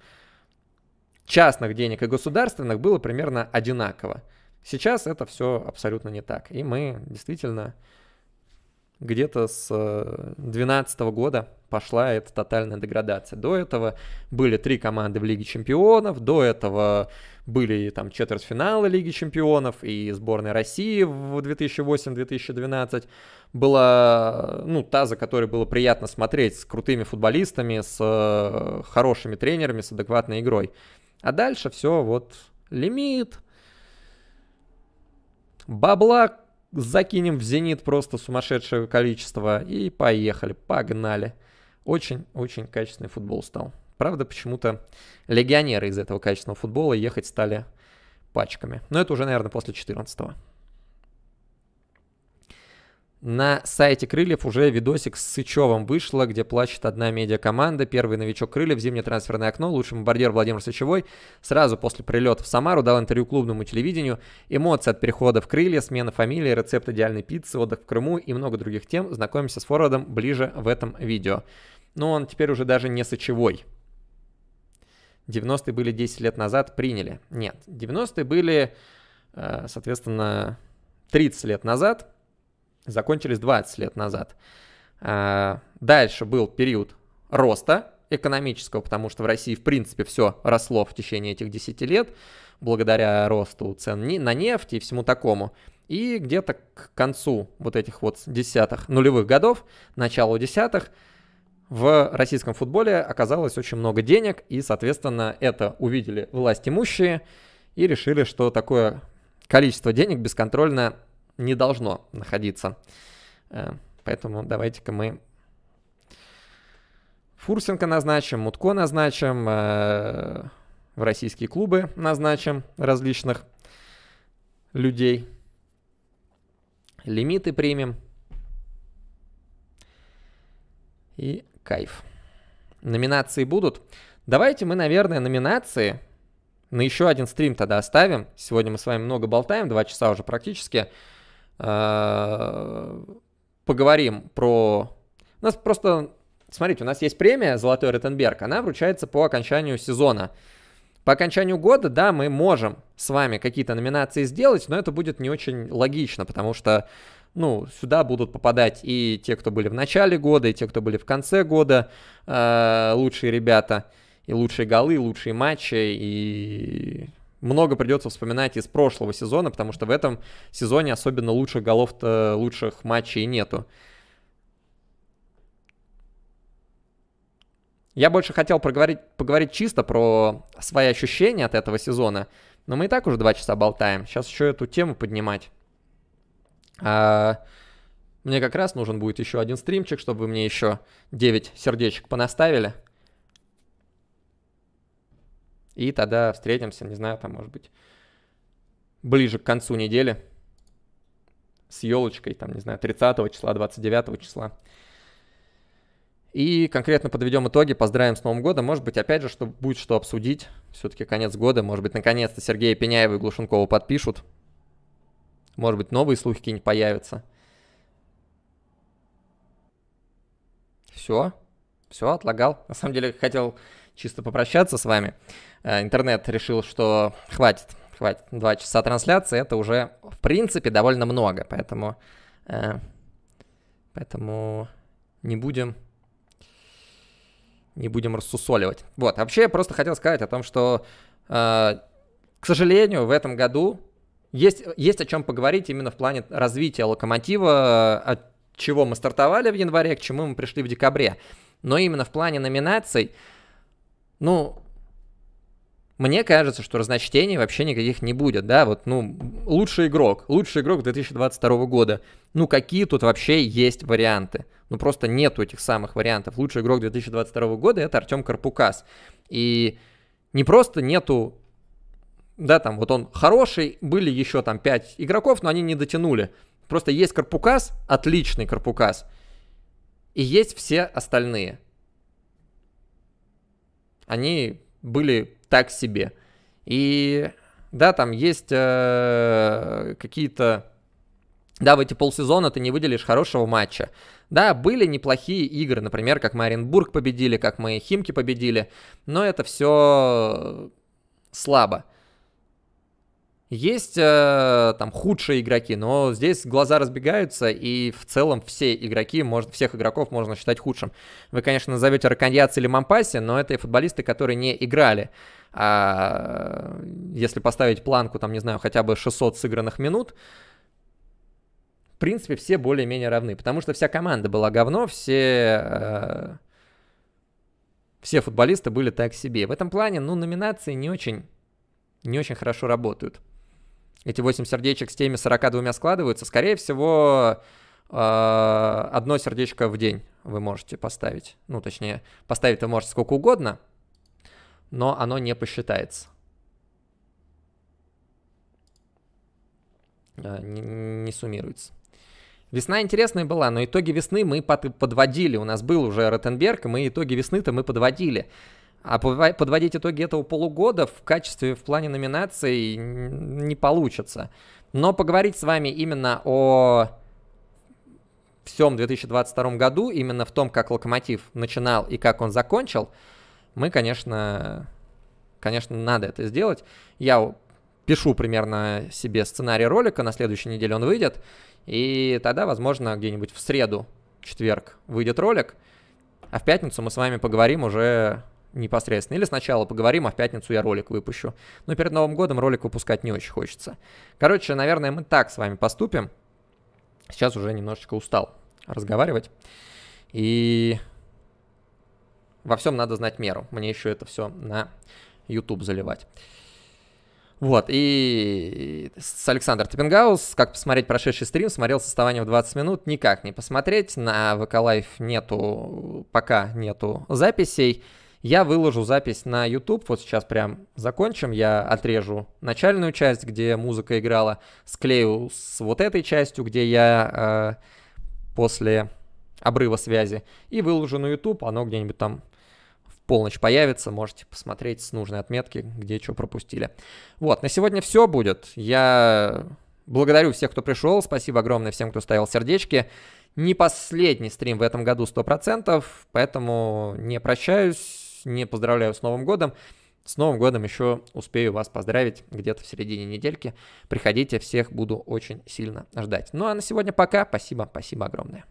частных денег и государственных было примерно одинаково. Сейчас это все абсолютно не так. И мы действительно где-то с 2012 э, года пошла эта тотальная деградация. До этого были три команды в Лиге Чемпионов, до этого были там четвертьфиналы Лиги Чемпионов и сборная России в 2008-2012. Была, ну, та, за которой было приятно смотреть, с крутыми футболистами, с э, хорошими тренерами, с адекватной игрой. А дальше все, вот, лимит. Бабла закинем в «Зенит» просто сумасшедшее количество и поехали, погнали. Очень-очень качественный футбол стал. Правда, почему-то легионеры из этого качественного футбола ехать стали пачками. Но это уже, наверное, после 14 -го. На сайте Крыльев уже видосик с Сычевым вышло, где плачет одна медиакоманда. Первый новичок Крыльев, зимнее трансферное окно, лучший бомбардир Владимир Сычевой. Сразу после прилета в Самару дал интервью клубному телевидению. Эмоции от перехода в Крылья, смена фамилии, рецепт идеальной пиццы, отдых в Крыму и много других тем. Знакомимся с форвардом ближе в этом видео. Но он теперь уже даже не Сычевой. 90-е были 10 лет назад, приняли. Нет, 90-е были, э, соответственно, 30 лет назад, закончились 20 лет назад. Э, дальше был период роста экономического, потому что в России, в принципе, все росло в течение этих 10 лет, благодаря росту цен на нефть и всему такому. И где-то к концу вот этих вот десятых, нулевых годов, началу десятых – в российском футболе оказалось очень много денег, и, соответственно, это увидели власть имущие и решили, что такое количество денег бесконтрольно не должно находиться. Э, поэтому давайте-ка мы Фурсенко назначим, Мутко назначим, э, в российские клубы назначим различных людей. Лимиты примем. И кайф. Номинации будут. Давайте мы, наверное, номинации на еще один стрим тогда оставим. Сегодня мы с вами много болтаем, два часа уже практически. Э, поговорим про... У нас просто... Смотрите, у нас есть премия «Золотой Ротенберг». Она вручается по окончанию сезона. По окончанию года, да, мы можем с вами какие-то номинации сделать, но это будет не очень логично, потому что ну, сюда будут попадать и те, кто были в начале года, и те, кто были в конце года, э, лучшие ребята, и лучшие голы, и лучшие матчи, и много придется вспоминать из прошлого сезона, потому что в этом сезоне особенно лучших голов, э, лучших матчей нету. Я больше хотел проговорить, поговорить чисто про свои ощущения от этого сезона, но мы и так уже два часа болтаем. Сейчас еще эту тему поднимать. А, мне как раз нужен будет еще один стримчик, чтобы вы мне еще 9 сердечек понаставили. И тогда встретимся, не знаю, там, может быть, ближе к концу недели с елочкой, там, не знаю, 30 числа, 29 числа. И конкретно подведем итоги, поздравим с Новым годом. Может быть, опять же, что, будет что обсудить. Все-таки конец года. Может быть, наконец-то Сергея Пеняева и Глушенкова подпишут. Может быть, новые слухи какие-нибудь появятся. Все. Все, отлагал. На самом деле, хотел чисто попрощаться с вами. Э, интернет решил, что хватит, хватит. Два часа трансляции это уже, в принципе, довольно много. Поэтому, э, поэтому не будем не будем рассусоливать. Вот, вообще я просто хотел сказать о том, что, э, к сожалению, в этом году есть, есть о чем поговорить именно в плане развития локомотива, э, от чего мы стартовали в январе, к чему мы пришли в декабре. Но именно в плане номинаций, ну, мне кажется, что разночтений вообще никаких не будет, да, вот, ну, лучший игрок, лучший игрок 2022 года. Ну, какие тут вообще есть варианты? Ну, просто нету этих самых вариантов. Лучший игрок 2022 года — это Артем Карпукас. И не просто нету да, там вот он хороший, были еще там 5 игроков, но они не дотянули. Просто есть Карпукас, отличный Карпукас, и есть все остальные. Они были так себе. И да, там есть э, какие-то... Да, в эти полсезона ты не выделишь хорошего матча. Да, были неплохие игры, например, как мы Оренбург победили, как мы Химки победили, но это все э, слабо. Есть э, там худшие игроки, но здесь глаза разбегаются, и в целом все игроки, может, всех игроков можно считать худшим. Вы, конечно, назовете Раканьяц или Мампаси, но это футболисты, которые не играли. А, если поставить планку, там, не знаю, хотя бы 600 сыгранных минут, в принципе, все более-менее равны, потому что вся команда была говно, все... Э, все футболисты были так себе. В этом плане, ну, номинации не очень, не очень хорошо работают эти 8 сердечек с теми 42 складываются, скорее всего, э, одно сердечко в день вы можете поставить. Ну, точнее, поставить вы можете сколько угодно, но оно не посчитается. Э, не, суммируется. Весна интересная была, но итоги весны мы подводили. У нас был уже Ротенберг, и мы итоги весны-то мы подводили. А подводить итоги этого полугода в качестве, в плане номинаций не получится. Но поговорить с вами именно о всем 2022 году, именно в том, как Локомотив начинал и как он закончил, мы, конечно, конечно, надо это сделать. Я пишу примерно себе сценарий ролика, на следующей неделе он выйдет, и тогда, возможно, где-нибудь в среду, четверг выйдет ролик, а в пятницу мы с вами поговорим уже непосредственно. Или сначала поговорим, а в пятницу я ролик выпущу. Но перед Новым годом ролик выпускать не очень хочется. Короче, наверное, мы так с вами поступим. Сейчас уже немножечко устал разговаривать. И во всем надо знать меру. Мне еще это все на YouTube заливать. Вот, и с Александр Топенгаус, как посмотреть прошедший стрим, смотрел составание в 20 минут, никак не посмотреть, на ВК Лайф нету, пока нету записей, я выложу запись на YouTube, вот сейчас прям закончим, я отрежу начальную часть, где музыка играла, склею с вот этой частью, где я э, после обрыва связи, и выложу на YouTube, оно где-нибудь там в полночь появится, можете посмотреть с нужной отметки, где что пропустили. Вот, на сегодня все будет. Я благодарю всех, кто пришел, спасибо огромное всем, кто ставил сердечки не последний стрим в этом году 100%, поэтому не прощаюсь не поздравляю с Новым годом. С Новым годом еще успею вас поздравить где-то в середине недельки. Приходите, всех буду очень сильно ждать. Ну а на сегодня пока. Спасибо, спасибо огромное.